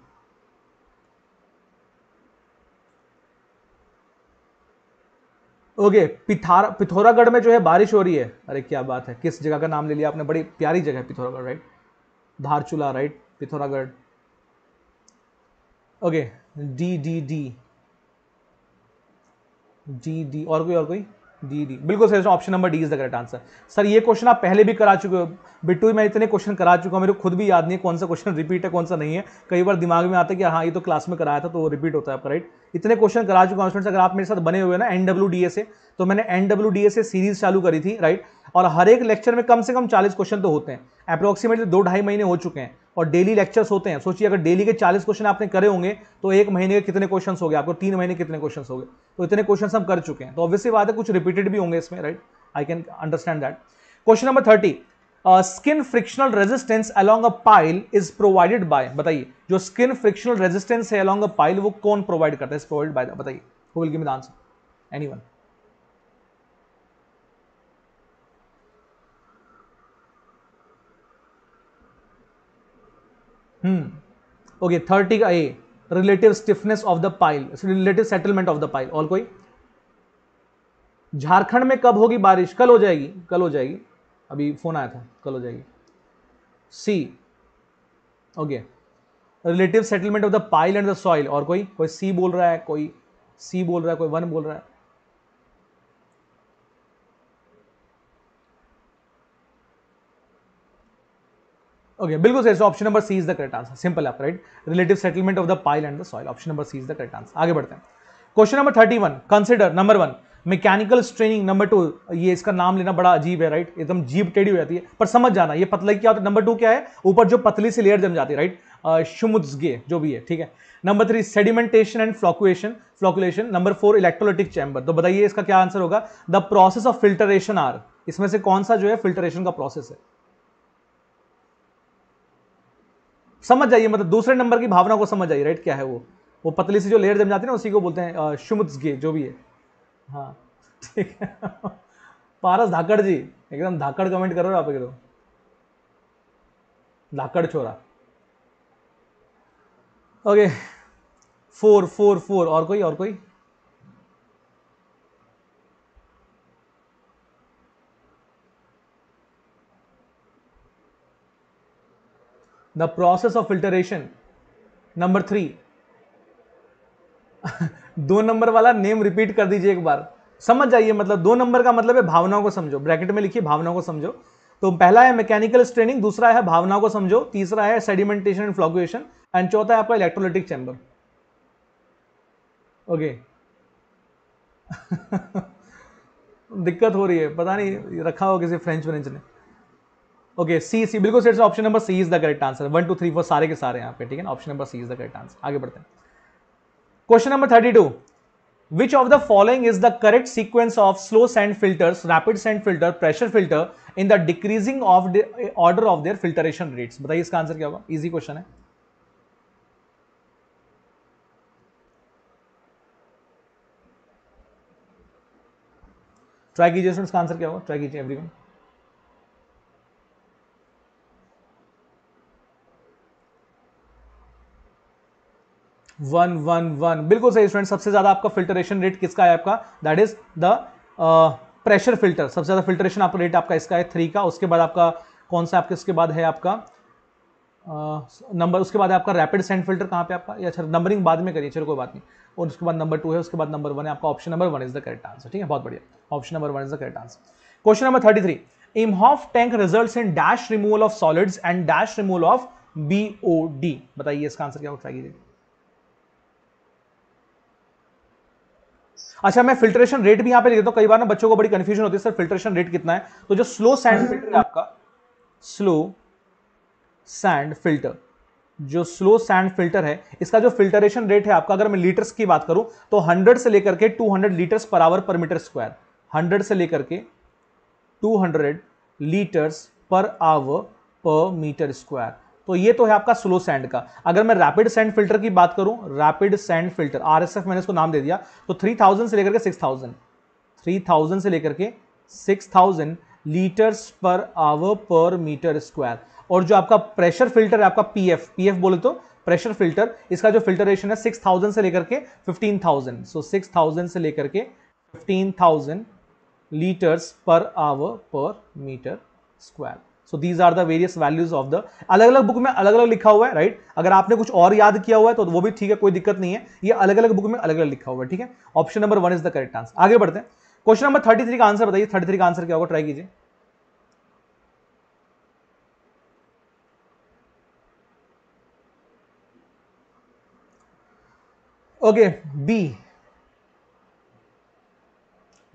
okay Pithoragarh में जो है बारिश हो रही है अरे क्या बात है किस जगह का नाम ले लिया आपने बड़ी प्यारी जगह Pithoragarh right Dharchula right Pithoragarh okay D D D G D और कोई और कोई जी डी बिल्कुल सही option number D is the correct answer sir ये क्वेश्चन आप पहले भी करा चुके हो बिट्टू मैं इतने क्वेश्चन करा चुका हूँ मेरे को खुद भी याद नहीं है कौन सा क्वेश्चन रिपीट है कौन सा नहीं है कई बार दिमाग में आता है कि हाँ ये तो क्लास में कराया था तो रिपीट होता है आपका राइट इतने क्वेश्चन करा चुका हूँ अगर आप मेरे साथ बने हुए ना एन डब्ल्यू डी ए से तो मैंने एन डब्ल्यू डी ए से सीरीज चालू करी थी राइट और हर एक लेक्चर में कम से कम चालीस क्वेश्चन तो होते हैं अप्रोक्सीमेटली दो ढाई महीने हो चुके हैं और डेली लेक्चर्स होते हैं सोचिए अगर डेली के 40 क्वेश्चन आपने करे होंगे तो एक महीने के कितने क्वेश्चन हो गए आपको तीन महीने कितने क्वेश्चन हो गए तो इतने क्वेश्चन हम कर चुके हैं तो ऑब्वियसली बात है कुछ रिपीटेड भी होंगे इसमें right I can understand that question number thirty skin frictional resistance along a pile is provided by बताइए जो स्किन फ्रिक्शनल रेजिस्टेंस है अलॉन्ग अ पाइल वो कौन प्रोवाइड करता है प्रोवाइड बाय बताइए who will give me the answer anyone hmm okay thirty का A relative stiffness of the pile relative settlement of the pile और कोई झारखंड में कब होगी बारिश कल हो जाएगी कल हो जाएगी अभी फोन आया था कल हो जाएगी C okay relative settlement of the pile and the soil और कोई कोई सी बोल रहा है कोई सी बोल रहा है कोई वन बोल रहा है ओके बिल्कुल सही option number C is the correct answer simple आप right relative settlement of the pile and the soil option number C is the correct answer आगे बढ़ते हैं question number thirty one consider number one mechanical straining number two ये इसका नाम लेना बड़ा अजीब है राइट एकदम जीप टेढ़ी हो जाती है पर समझ जाना ये पतला क्या होता है नंबर टू क्या है ऊपर जो पतली सी लेयर जम जाती है राइट शुमुजगे जो भी है ठीक है number three sedimentation and flocculation flocculation number four electrolytic chamber तो बताइए इसका क्या आंसर होगा the process of filtration are इसमें से कौन सा जो है फिल्टरेशन का प्रोसेस है समझ जाइए मतलब दूसरे नंबर की भावना को समझ जाइए राइट क्या है वो वो पतली सी जो लेयर जम जाती है ना उसी को बोलते हैं गे जो भी है हाँ ठीक है पारस धाकड़ जी एकदम धाकड़ कमेंट करो आप एकदम धाकड़ छोरा ओके फोर फोर फोर और कोई और कोई the process of filtration number three दो नंबर वाला नेम रिपीट कर दीजिए एक बार समझ जाइए मतलब दो नंबर का मतलब है भावनाओं को समझो ब्रैकेट में लिखिए भावनाओं को समझो तो पहला है मैकेनिकल स्ट्रेनिंग दूसरा है भावनाओं को समझो तीसरा है सेडिमेंटेशन एंड फ्लॉगुएशन एंड चौथा है आपका इलेक्ट्रोलिटिक चैम्बर ओके दिक्कत हो रही है पता नहीं रखा हो किसी फ्रेंच व्रेंच ने ओके सी सी बिल्कुल sir option number C is the correct answer one two three four सारे के सारे यहाँ पे ठीक है ना option number C is the correct answer आगे बढ़ते हैं question number thirty two which of the following is the correct sequence of slow sand filter rapid sand filter pressure filter in the decreasing of order of their filtration filtration बताइए इसका answer क्या होगा easy question है try कीजिए इसका answer क्या होगा try कीजिए एवरीवन वन वन वन बिल्कुल सही स्टूडेंट सबसे ज़्यादा आपका फिल्टरेशन रेट किसका है आपका that is the pressure filter सबसे ज़्यादा फिल्टरेशन आप रेट आपका इसका है थ्री का उसके बाद आपका कौन सा आपके इसके बाद है आपका नंबर uh, उसके बाद है आपका रैपिड सेंड फिल्टर कहाँ पे आपका या अच्छा नंबरिंग बाद में करिए चलो कोई बात नहीं और उसके बाद नंबर टू है उसके बाद नंबर वन है आपका option number one is the correct answer ठीक है बहुत बढ़िया option number one is the correct answer question number thirty three Imhoff tank result in dash removal of solids and dash removal of B बताइए इसका answer क्या होता है अच्छा मैं फिल्ट्रेशन रेट भी यहाँ पे लिख देता हूँ कई बार ना बच्चों को बड़ी कंफ्यूजन होती है सर फिल्ट्रेशन रेट कितना है तो जो स्लो सैंड फिल्टर है आपका स्लो सैंड फिल्टर जो स्लो सैंड फिल्टर है इसका जो फिल्टरेशन रेट है आपका अगर मैं लीटर्स की बात करूं तो 100 से लेकर के 200 litres per hour per metre square 100 से लेकर के 200 litres per hour per metre square तो ये तो है आपका स्लो सैंड का अगर मैं रैपिड सैंड फिल्टर की बात करूं रैपिड सैंड फिल्टर आर मैंने इसको नाम दे दिया तो थ्री से लेकर के सिक्स थाउजेंड से लेकर के six litres per hour per metre square और जो आपका प्रेशर फिल्टर है आपका पीएफ पीएफ बोले तो प्रेशर फिल्टर इसका जो फिल्टरेशन है थाउजेंड से लेकर के थाउजेंड सो सिक्स थाउजेंड से लेकर के fifteen litres per hour per metre square so these are the various values of the अलग अलग बुक में अलग अलग लिखा हुआ है राइट right? अगर आपने कुछ और याद किया हुआ है तो वो भी ठीक है कोई दिक्कत नहीं है ये अलग अलग बुक में अलग अलग लिखा हुआ है ठीक है option number one is the correct answer आगे बढ़ते हैं क्वेश्चन नंबर थर्टी थ्री का आंसर बताइए थर्टी थ्री का आंसर क्या होगा ट्राई कीजिए okay B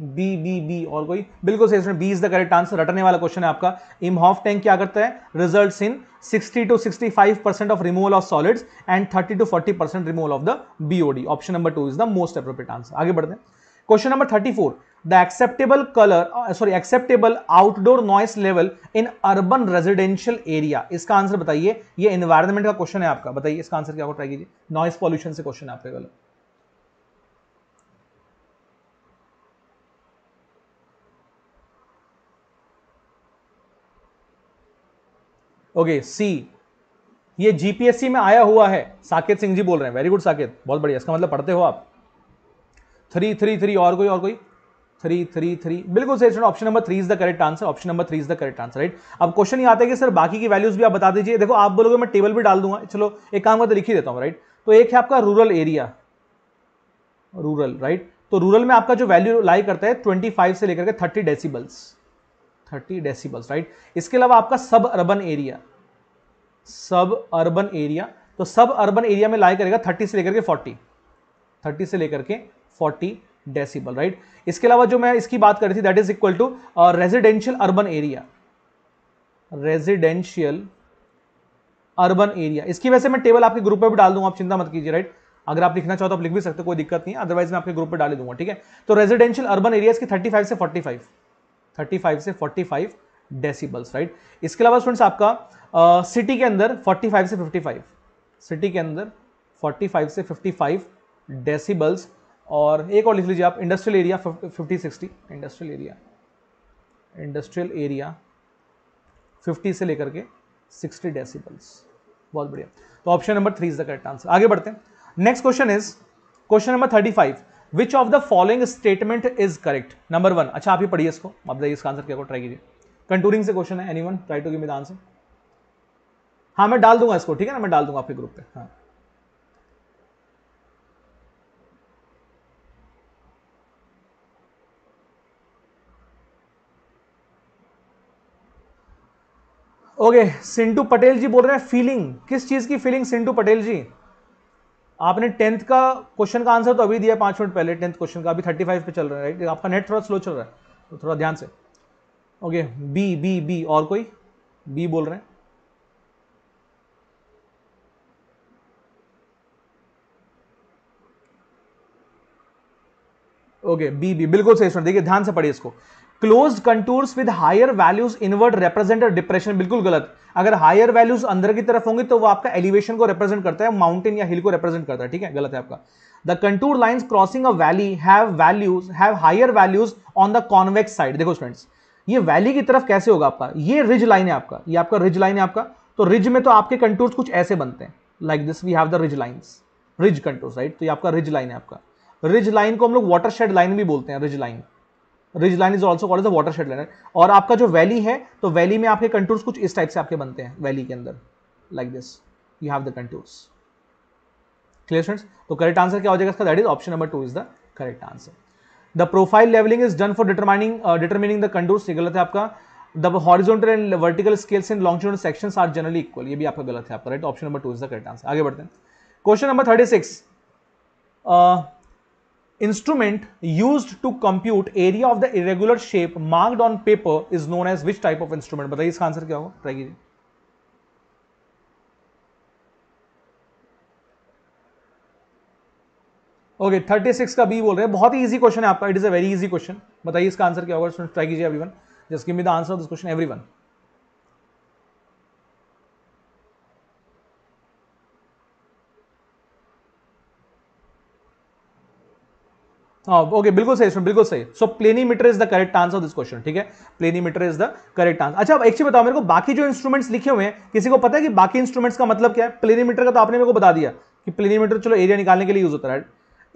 B B B और कोई बिल्कुल सही इसमें B is the correct answer रटने वाला क्वेश्चन है आपका इम हॉफ टैंक क्या करता है results in 60 to 65 percent of removal of solids and 30 to 40 percent removal of the BOD option number two is the most appropriate answer आगे बढ़ते हैं question number 34 the acceptable colour sorry acceptable outdoor noise level in urban residential area इसका answer बताइए ये environment का question है आपका बताइए इसका आंसर क्या ट्राई कीजिए नॉइस पॉल्यूशन से क्वेश्चन है आपका गलत ओके सी ये जीपीएससी में आया हुआ है साकेत सिंह जी बोल रहे हैं वेरी गुड साकेत बहुत बढ़िया इसका मतलब पढ़ते हो आप थ्री थ्री थ्री और कोई और कोई थ्री थ्री थ्री बिल्कुल सही option number three is the correct answer option number three is the correct answer right अब क्वेश्चन ये आता है कि सर बाकी की वैल्यूज भी आप बता दीजिए देखो आप बोलोगे मैं टेबल भी डाल दूंगा चलो एक काम करते लिख ही देता हूँ राइट तो एक है आपका रूरल एरिया रूरल राइट तो रूरल में आपका जो वैल्यू लाई करता है ट्वेंटी फाइव से लेकर के thirty decibels thirty decibels right इसके अलावा आपका suburban area suburban area तो सब अर्बन एरिया में लाया करेगा थर्टी से लेकर के फोर्टी थर्टी से लेकर के फोर्टी डेसिबल राइट इसके अलावा जो मैं इसकी बात कर रही थी that is equal to residential urban area residential urban area इसकी वजह से मैं टेबल आपके ग्रुप में भी डाल दूंगा आप चिंता मत कीजिए राइट अगर आप लिखना चाहो तो आप लिख भी सकते हो कोई दिक्कत नहीं अदरवाइज मैं आपके ग्रुप पर डाल दूंगा ठीक है तो रेजिडेंशियल अर्बन एरिया की 35 से 45 35 से 45 डेसिबल्स राइट इसके अलावा स्टूडेंट्स आपका सिटी के अंदर 45 से 55 सिटी के अंदर 45 से 55 डेसिबल्स और एक और लिख लीजिए आप industrial area 50 60 industrial area industrial area 50 से लेकर के 60 डेसिबल्स बहुत बढ़िया तो option number three is the correct answer आगे बढ़ते हैं next question is question number thirty which of the following statement is correct number one अच्छा आप ही पढ़िए इसको आप बताइए इसका आंसर क्या को ट्राई कीजिए कंटूरिंग से क्वेश्चन है any one try to give the answer हाँ मैं डाल दूंगा इसको ठीक है ना मैं डाल दूंगा आपके ग्रुप पे हाँ ओके okay, सिंटू पटेल जी बोल रहे हैं फीलिंग किस चीज की फीलिंग सिंटू पटेल जी आपने टेंथ का क्वेश्चन का आंसर तो अभी दिया पांच मिनट पहले टेंथ क्वेश्चन का अभी थर्टी फाइव पे चल रहा है राइट आपका नेट थोड़ा स्लो चल रहा है तो थोड़ा ध्यान से ओके बी बी बी और कोई बी बोल रहे हैं ओके बी बी बिल्कुल सही सुन देखिए ध्यान से पढ़िए इसको close contours with higher values inward represent depression बिल्कुल गलत अगर हायर वैल्यूज अंदर की तरफ होंगे तो वो आपका एलिवेशन को रिप्रेजेंट करता है माउंटेन या हिल को रिप्रेजेंट करता है ठीक है गलत है आपका the contour lines crossing a valley have values have higher values on the convex side देखो फ्रेंड्स ये वैली की तरफ कैसे होगा आपका ये रिज लाइन है आपका ये आपका रिज लाइन है आपका तो रिज में तो आपके कंटूर्स कुछ ऐसे बनते हैं like this we have the ridge lines ridge contours right तो ये आपका रिज लाइन है आपका रिज लाइन को हम लोग वाटर शेड लाइन भी बोलते हैं ridge line ridge line is also called watershed line और आपका जो वैली है तो वैली में आपके कंटूर्स कुछ इस टाइप से आपके बनते हैं वैली के अंदर like this you have the contours clear friends तो करेक्ट आंसर क्या हो जाएगा इसका that is option number two is the correct answer the profile levelling is done for determining determining the contours ये गलत है आपका the horizontal and vertical scales in long longitudinal section are generally equal ये भी आपका गलत है आपका right option number two is the correct answer आगे बढ़ते हैं question number thirty six instrument used to compute area of the irregular shape marked on paper is known as which type of instrument बताइए इसका answer क्या होगा try कीजिए okay thirty six का B बोल रहे हैं बहुत ही इजी क्वेश्चन है आपका it is a very easy question बताइए इसका आंसर क्या होगा ट्राई कीजिए everyone just give me the answer of this question everyone okay हाँ, बिल्कुल सही इसमें बिल्कुल सही so planimeter is the correct answer this question ठीक है planimeter is the correct answer अच्छा एक चीज बताओ मेरे को बाकी जो इंस्ट्रूमेंट्स लिखे हुए हैं किसी को पता है कि बाकी इंस्ट्रूमेंट्स का मतलब क्या है प्लेनीमीटर का तो आपने मेरे को बता दिया कि प्लेनीमीटर चलो एरिया निकालने के लिए यूज होता है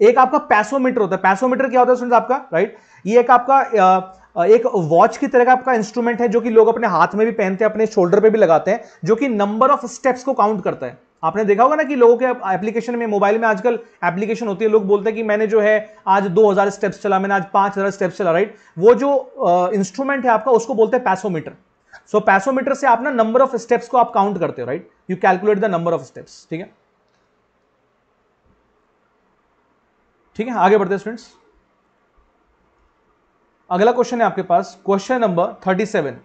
एक आपका पैसोमीटर होता है पैसोमीटर क्या होता है आपका राइट ये एक आपका एक वॉच की तरह का आपका इंस्ट्रूमेंट है जो कि लोग अपने हाथ में भी पहनते हैं अपने शोल्डर पे भी लगाते हैं जो कि नंबर ऑफ स्टेप्स को काउंट करता है आपने देखा होगा ना कि लोगों के एप्लीकेशन में मोबाइल में आजकल एप्लीकेशन होती है लोग बोलते हैं कि मैंने जो है आज 2000 स्टेप्स चला मैंने आज 5000 स्टेप्स चला राइट वो जो इंस्ट्रूमेंट है आपका उसको बोलते हैं पैसोमीटर सो so, पैसोमीटर से आप ना नंबर ऑफ स्टेप्स को आप काउंट करते हो right you calculate the number of steps ठीक है ठीक है आगे बढ़ते स्टूडेंट्स अगला क्वेश्चन है आपके पास question number thirty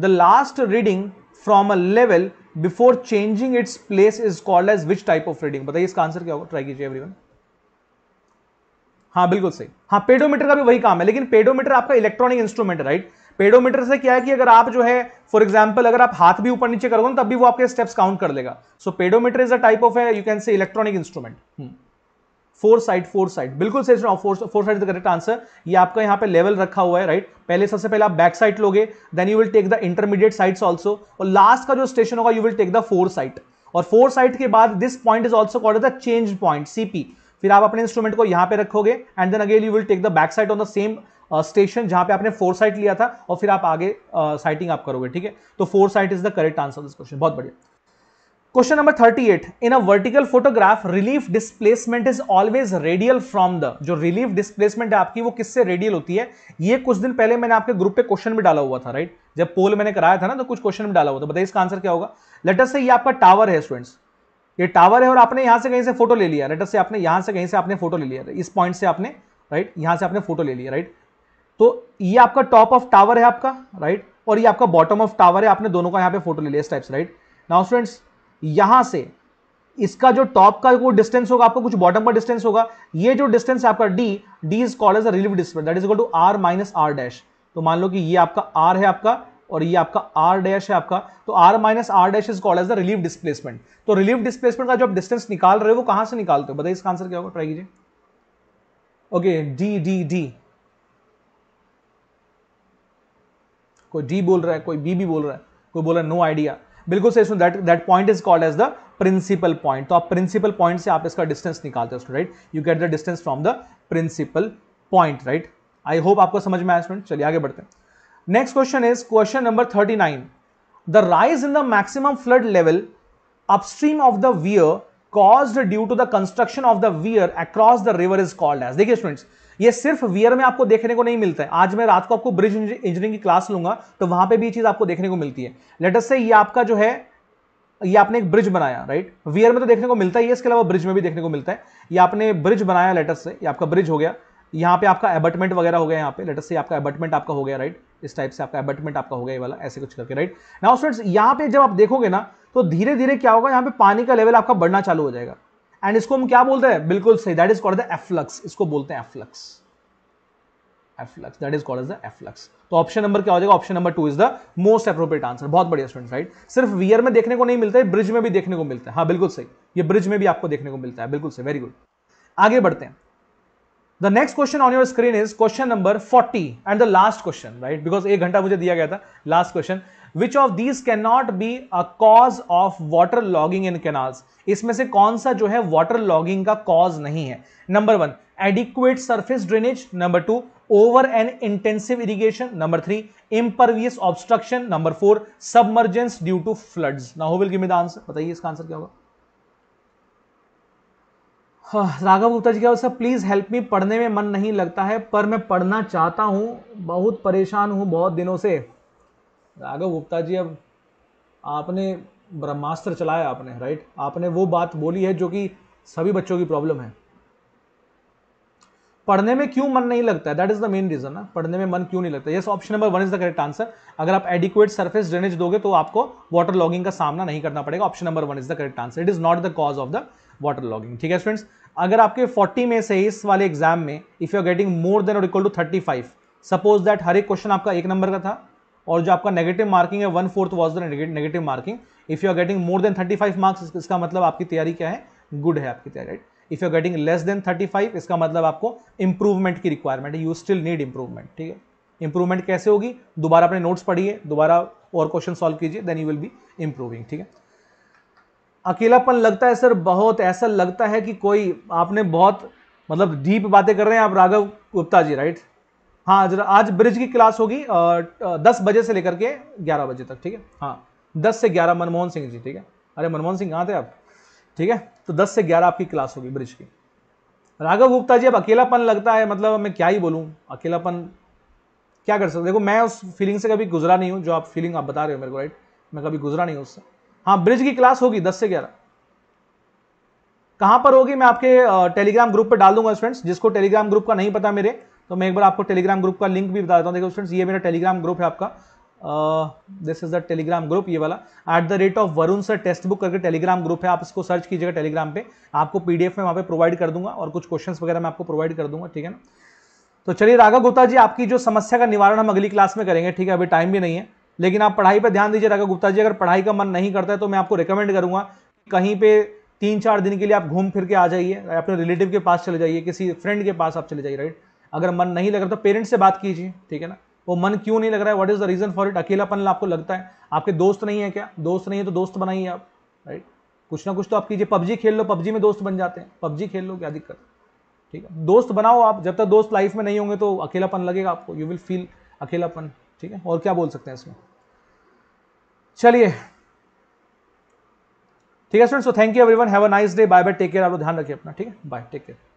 the last reading from a level before changing its place is called as which type of reading बताइए इसका आंसर क्या होगा ट्राई कीजिए एवरीवन हाँ बिल्कुल सही हाँ पेडोमीटर का भी वही काम है लेकिन पेडोमीटर आपका इलेक्ट्रॉनिक इंस्ट्रूमेंट है राइट पेडोमीटर से क्या है कि अगर आप जो है फॉर एग्जाम्पल अगर आप हाथ भी ऊपर नीचे करोगे तब भी वो आपके स्टेप्स काउंट कर लेगा so pedometer is a type of है you can say electronic instrument fore sight fore sight बिल्कुल सही सुना fore sight the correct answer ये आपका यहाँ पे लेवल रखा हुआ है राइट पहले सबसे पहले आप बैक साइड लोगे then you will take the intermediate sights also और लास्ट का जो स्टेशन होगा you will take the fore sight और फोर साइड के बाद this point is also called the change point CP फिर आप अपने इंस्ट्रूमेंट को यहाँ पे रखोगे and then again you will take the back sight on the same station जहां पे आपने फोर साइड लिया था और फिर आप आगे साइटिंग uh, आप करोगे ठीक है तो fore sight is the correct answer this question बहुत बढ़िया Question number 38. In a vertical photograph relief displacement is always radial from the जो रिलीफ डिस्प्लेसमेंट है आपकी वो किससे रेडियल होती है ये कुछ दिन पहले मैंने आपके ग्रुप पे क्वेश्चन भी डाला हुआ था राइट right? जब पोल मैंने कराया था ना तो कुछ क्वेश्चन भी डाला हुआ था बताइए इसका आंसर क्या होगा लेटर से ये आपका टावर है स्टूडेंट्स ये टावर है और आपने यहाँ से कहीं से फोटो ले लिया लेटर से आपने यहाँ से कहीं से आपने फोटो ले लिया इस पॉइंट से आपने राइट right? यहाँ से आपने फोटो ले लिया राइट right? तो ये आपका टॉप ऑफ टावर है आपका राइट right? और ये आपका बॉटम ऑफ टावर है आपने दोनों का यहाँ पे फोटो ले लिया इस टाइप से राइट नाउ स्टूडेंट्स यहां से इसका जो टॉप का वो डिस्टेंस होगा आपका कुछ बॉटम का डिस्टेंस होगा ये जो डिस्टेंस है आपका D D is call as a relief distance that is to R minus R dash तो मान लो कि ये आपका आर है आपका और ये आपका आर डैश है आपका तो R minus R dash is call as the relief displacement तो रिलीफ डिस्प्लेसमेंट का जो आप डिस्टेंस निकाल रहे हो वो कहां से निकालते हो बताइए इसका आंसर क्या होगा ट्राई कीजिए ओके डी डी डी कोई डी बोल रहा है कोई बी भी बोल रहा है कोई बोल रहा है नो आइडिया बिल्कुल सही सुन that that point is called as the principal point तो आप प्रिंसिपल पॉइंट से आप इसका डिस्टेंस निकालते हो student you get the distance from the principal point right I hope आपको समझ में आया स्टूडेंट चलिए आगे बढ़ते हैं next question is question number thirty nine the rise in the maximum flood level upstream of the weir cause due to the construction of the weir across the river is called as देखिए students ये सिर्फ wear में आपको देखने को नहीं मिलता है आज मैं रात को आपको ब्रिज इंजीनियरिंग की क्लास लूंगा तो वहां पे भी ये चीज आपको देखने को मिलती है लेटस से ये आपका जो है ये आपने एक ब्रिज बनाया राइट वियर में तो देखने को मिलता ही है इसके अलावा ब्रिज में भी देखने को मिलता है ये आपने ब्रिज बनाया लेटस से ये आपका ब्रिज हो गया यहाँ पे आपका एबटमेंट वगैरह हो गया यहाँ पे लेटस से आपका एबटमेंट आपका हो गया राइट इस टाइप से आपका एबटमेंट आपका हो गया ये वाला ऐसे कुछ करके राइट नाउ स्टूडेंट्स यहाँ पे जब आप देखोगे ना तो धीरे धीरे क्या होगा यहाँ पे पानी का लेवल आपका बढ़ना चालू हो जाएगा एंड इसको हम क्या बोलते हैं बिल्कुल सही that is called the afflux इसको बोलते हैं afflux afflux that is called as the afflux तो ऑप्शन नंबर क्या हो जाएगा option number two is the most appropriate answer बहुत बढ़िया स्टूडेंट राइट सिर्फ वियर में देखने को नहीं मिलता है ब्रिज में भी देखने को मिलता है हाँ बिल्कुल सही ये ब्रिज में भी आपको देखने को मिलता है बिल्कुल सही वेरी गुड आगे बढ़ते हैं the next question on your screen is question number forty and the last question right because एक घंटा मुझे दिया गया था last question which of these can not be a cause of water logging in canals इसमें से कौन सा जो है वाटर लॉगिंग का कॉज नहीं है number one adequate surface drainage number two over and intensive irrigation number three impervious obstruction number four submergence due to floods now will give the answer बताइए इसका आंसर क्या होगा हाँ, राघव गुप्ता जी क्या सर प्लीज़ हेल्प मी पढ़ने में मन नहीं लगता है पर मैं पढ़ना चाहता हूं बहुत परेशान हूं बहुत दिनों से राघव गुप्ता जी अब आपने ब्रह्मास्त्र चलाया आपने राइट आपने वो बात बोली है जो कि सभी बच्चों की प्रॉब्लम है पढ़ने में क्यों मन नहीं लगता है that is the main reason ना पढ़ने में मन क्यों नहीं लगता yes option number one is the correct answer अगर आप एडिक्वेट सरफेस ड्रेनेज दोगे तो आपको वाटर लॉगिंग का सामना नहीं करना पड़ेगा option number one is the correct answer it is not the cause of the water logging ठीक है फ्रेंड्स अगर आपके 40 में से इस वाले एग्जाम में if you are getting more than और इक्वल टू 35 सपोज दैट हर एक क्वेश्चन आपका एक नंबर का था और जो आपका नेगेटिव मार्किंग है one fourth was the negative marking if you are getting more than thirty five marks इसका मतलब आपकी तैयारी क्या है गुड है आपकी तैयारी right if you are getting less than thirty five इसका मतलब आपको इंप्रूवमेंट की रिक्वायरमेंट है यू स्टिल नीड इंप्रूवमेंट ठीक है इंप्रूवमेंट कैसे होगी दोबारा अपने नोट्स पढ़िए दोबारा और क्वेश्चन सॉल्व कीजिए then you will be improving ठीक है अकेलापन लगता है सर बहुत ऐसा लगता है कि कोई आपने बहुत मतलब डीप बातें कर रहे हैं आप राघव गुप्ता जी राइट हाँ जरा आज ब्रिज की क्लास होगी दस बजे से लेकर के ग्यारह बजे तक ठीक है हाँ दस से ग्यारह मनमोहन सिंह जी ठीक है अरे मनमोहन सिंह कहाँ थे आप ठीक है तो दस से ग्यारह आपकी क्लास होगी ब्रिज की राघव गुप्ता जी अब अकेलापन लगता है मतलब मैं क्या ही बोलूँ अकेलापन क्या कर सकते देखो मैं उस फीलिंग से कभी गुजरा नहीं हूँ जो आप फीलिंग आप बता रहे हो मेरे को राइट मैं कभी गुजरा नहीं हूँ उससे हाँ ब्रिज की क्लास होगी दस से ग्यारह कहाँ पर होगी मैं आपके टेलीग्राम ग्रुप पर डाल दूंगा फ्रेंड्स जिसको टेलीग्राम ग्रुप का नहीं पता मेरे तो मैं एक बार आपको टेलीग्राम ग्रुप का लिंक भी बता देता हूँ देखो स्टूडेंट्स ये मेरा टेलीग्राम ग्रुप है आपका this is the Telegram group ये वाला at the rate of Varun sir test book करके टेलीग्राम ग्रुप है आप इसको सर्च कीजिएगा टेलीग्राम पे आपको पीडीएफ में वहाँ पे प्रोवाइड कर दूंगा और कुछ क्वेश्चंस वगैरह मैं आपको प्रोवाइड कर दूंगा ठीक है ना तो चलिए राघव गुप्ता जी आपकी जो समस्या का निवारण हम अगली क्लास में करेंगे ठीक है अभी टाइम भी नहीं है लेकिन आप पढ़ाई पर ध्यान दीजिए राघव गुप्ता जी अगर पढ़ाई का मन नहीं करता है तो मैं आपको रिकमेंड करूंगा कहीं पे तीन चार दिन के लिए आप घूम फिर के आ जाइए अपने रिलेटिव के पास चले जाइए किसी फ्रेंड के पास आप चले जाइए राइट अगर मन नहीं लग रहा तो पेरेंट्स से बात कीजिए ठीक है ना वो मन क्यों नहीं लग रहा है what is the reason for it अकेलापन आपको लगता है आपके दोस्त नहीं है क्या दोस्त नहीं है तो दोस्त बनाइए आप राइट कुछ ना कुछ तो आप कीजिए पबजी खेल लो पबजी में दोस्त बन जाते हैं पबजी खेल लो क्या दिक्कत ठीक है दोस्त बनाओ आप जब तक दोस्त लाइफ में नहीं होंगे तो अकेलापन लगेगा आपको यू विल फील अकेलापन ठीक है और क्या बोल सकते हैं इसमें चलिए ठीक है so thank you everyone have a nice day bye bye take care आप ध्यान रखिए अपना ठीक है बाय टेक केयर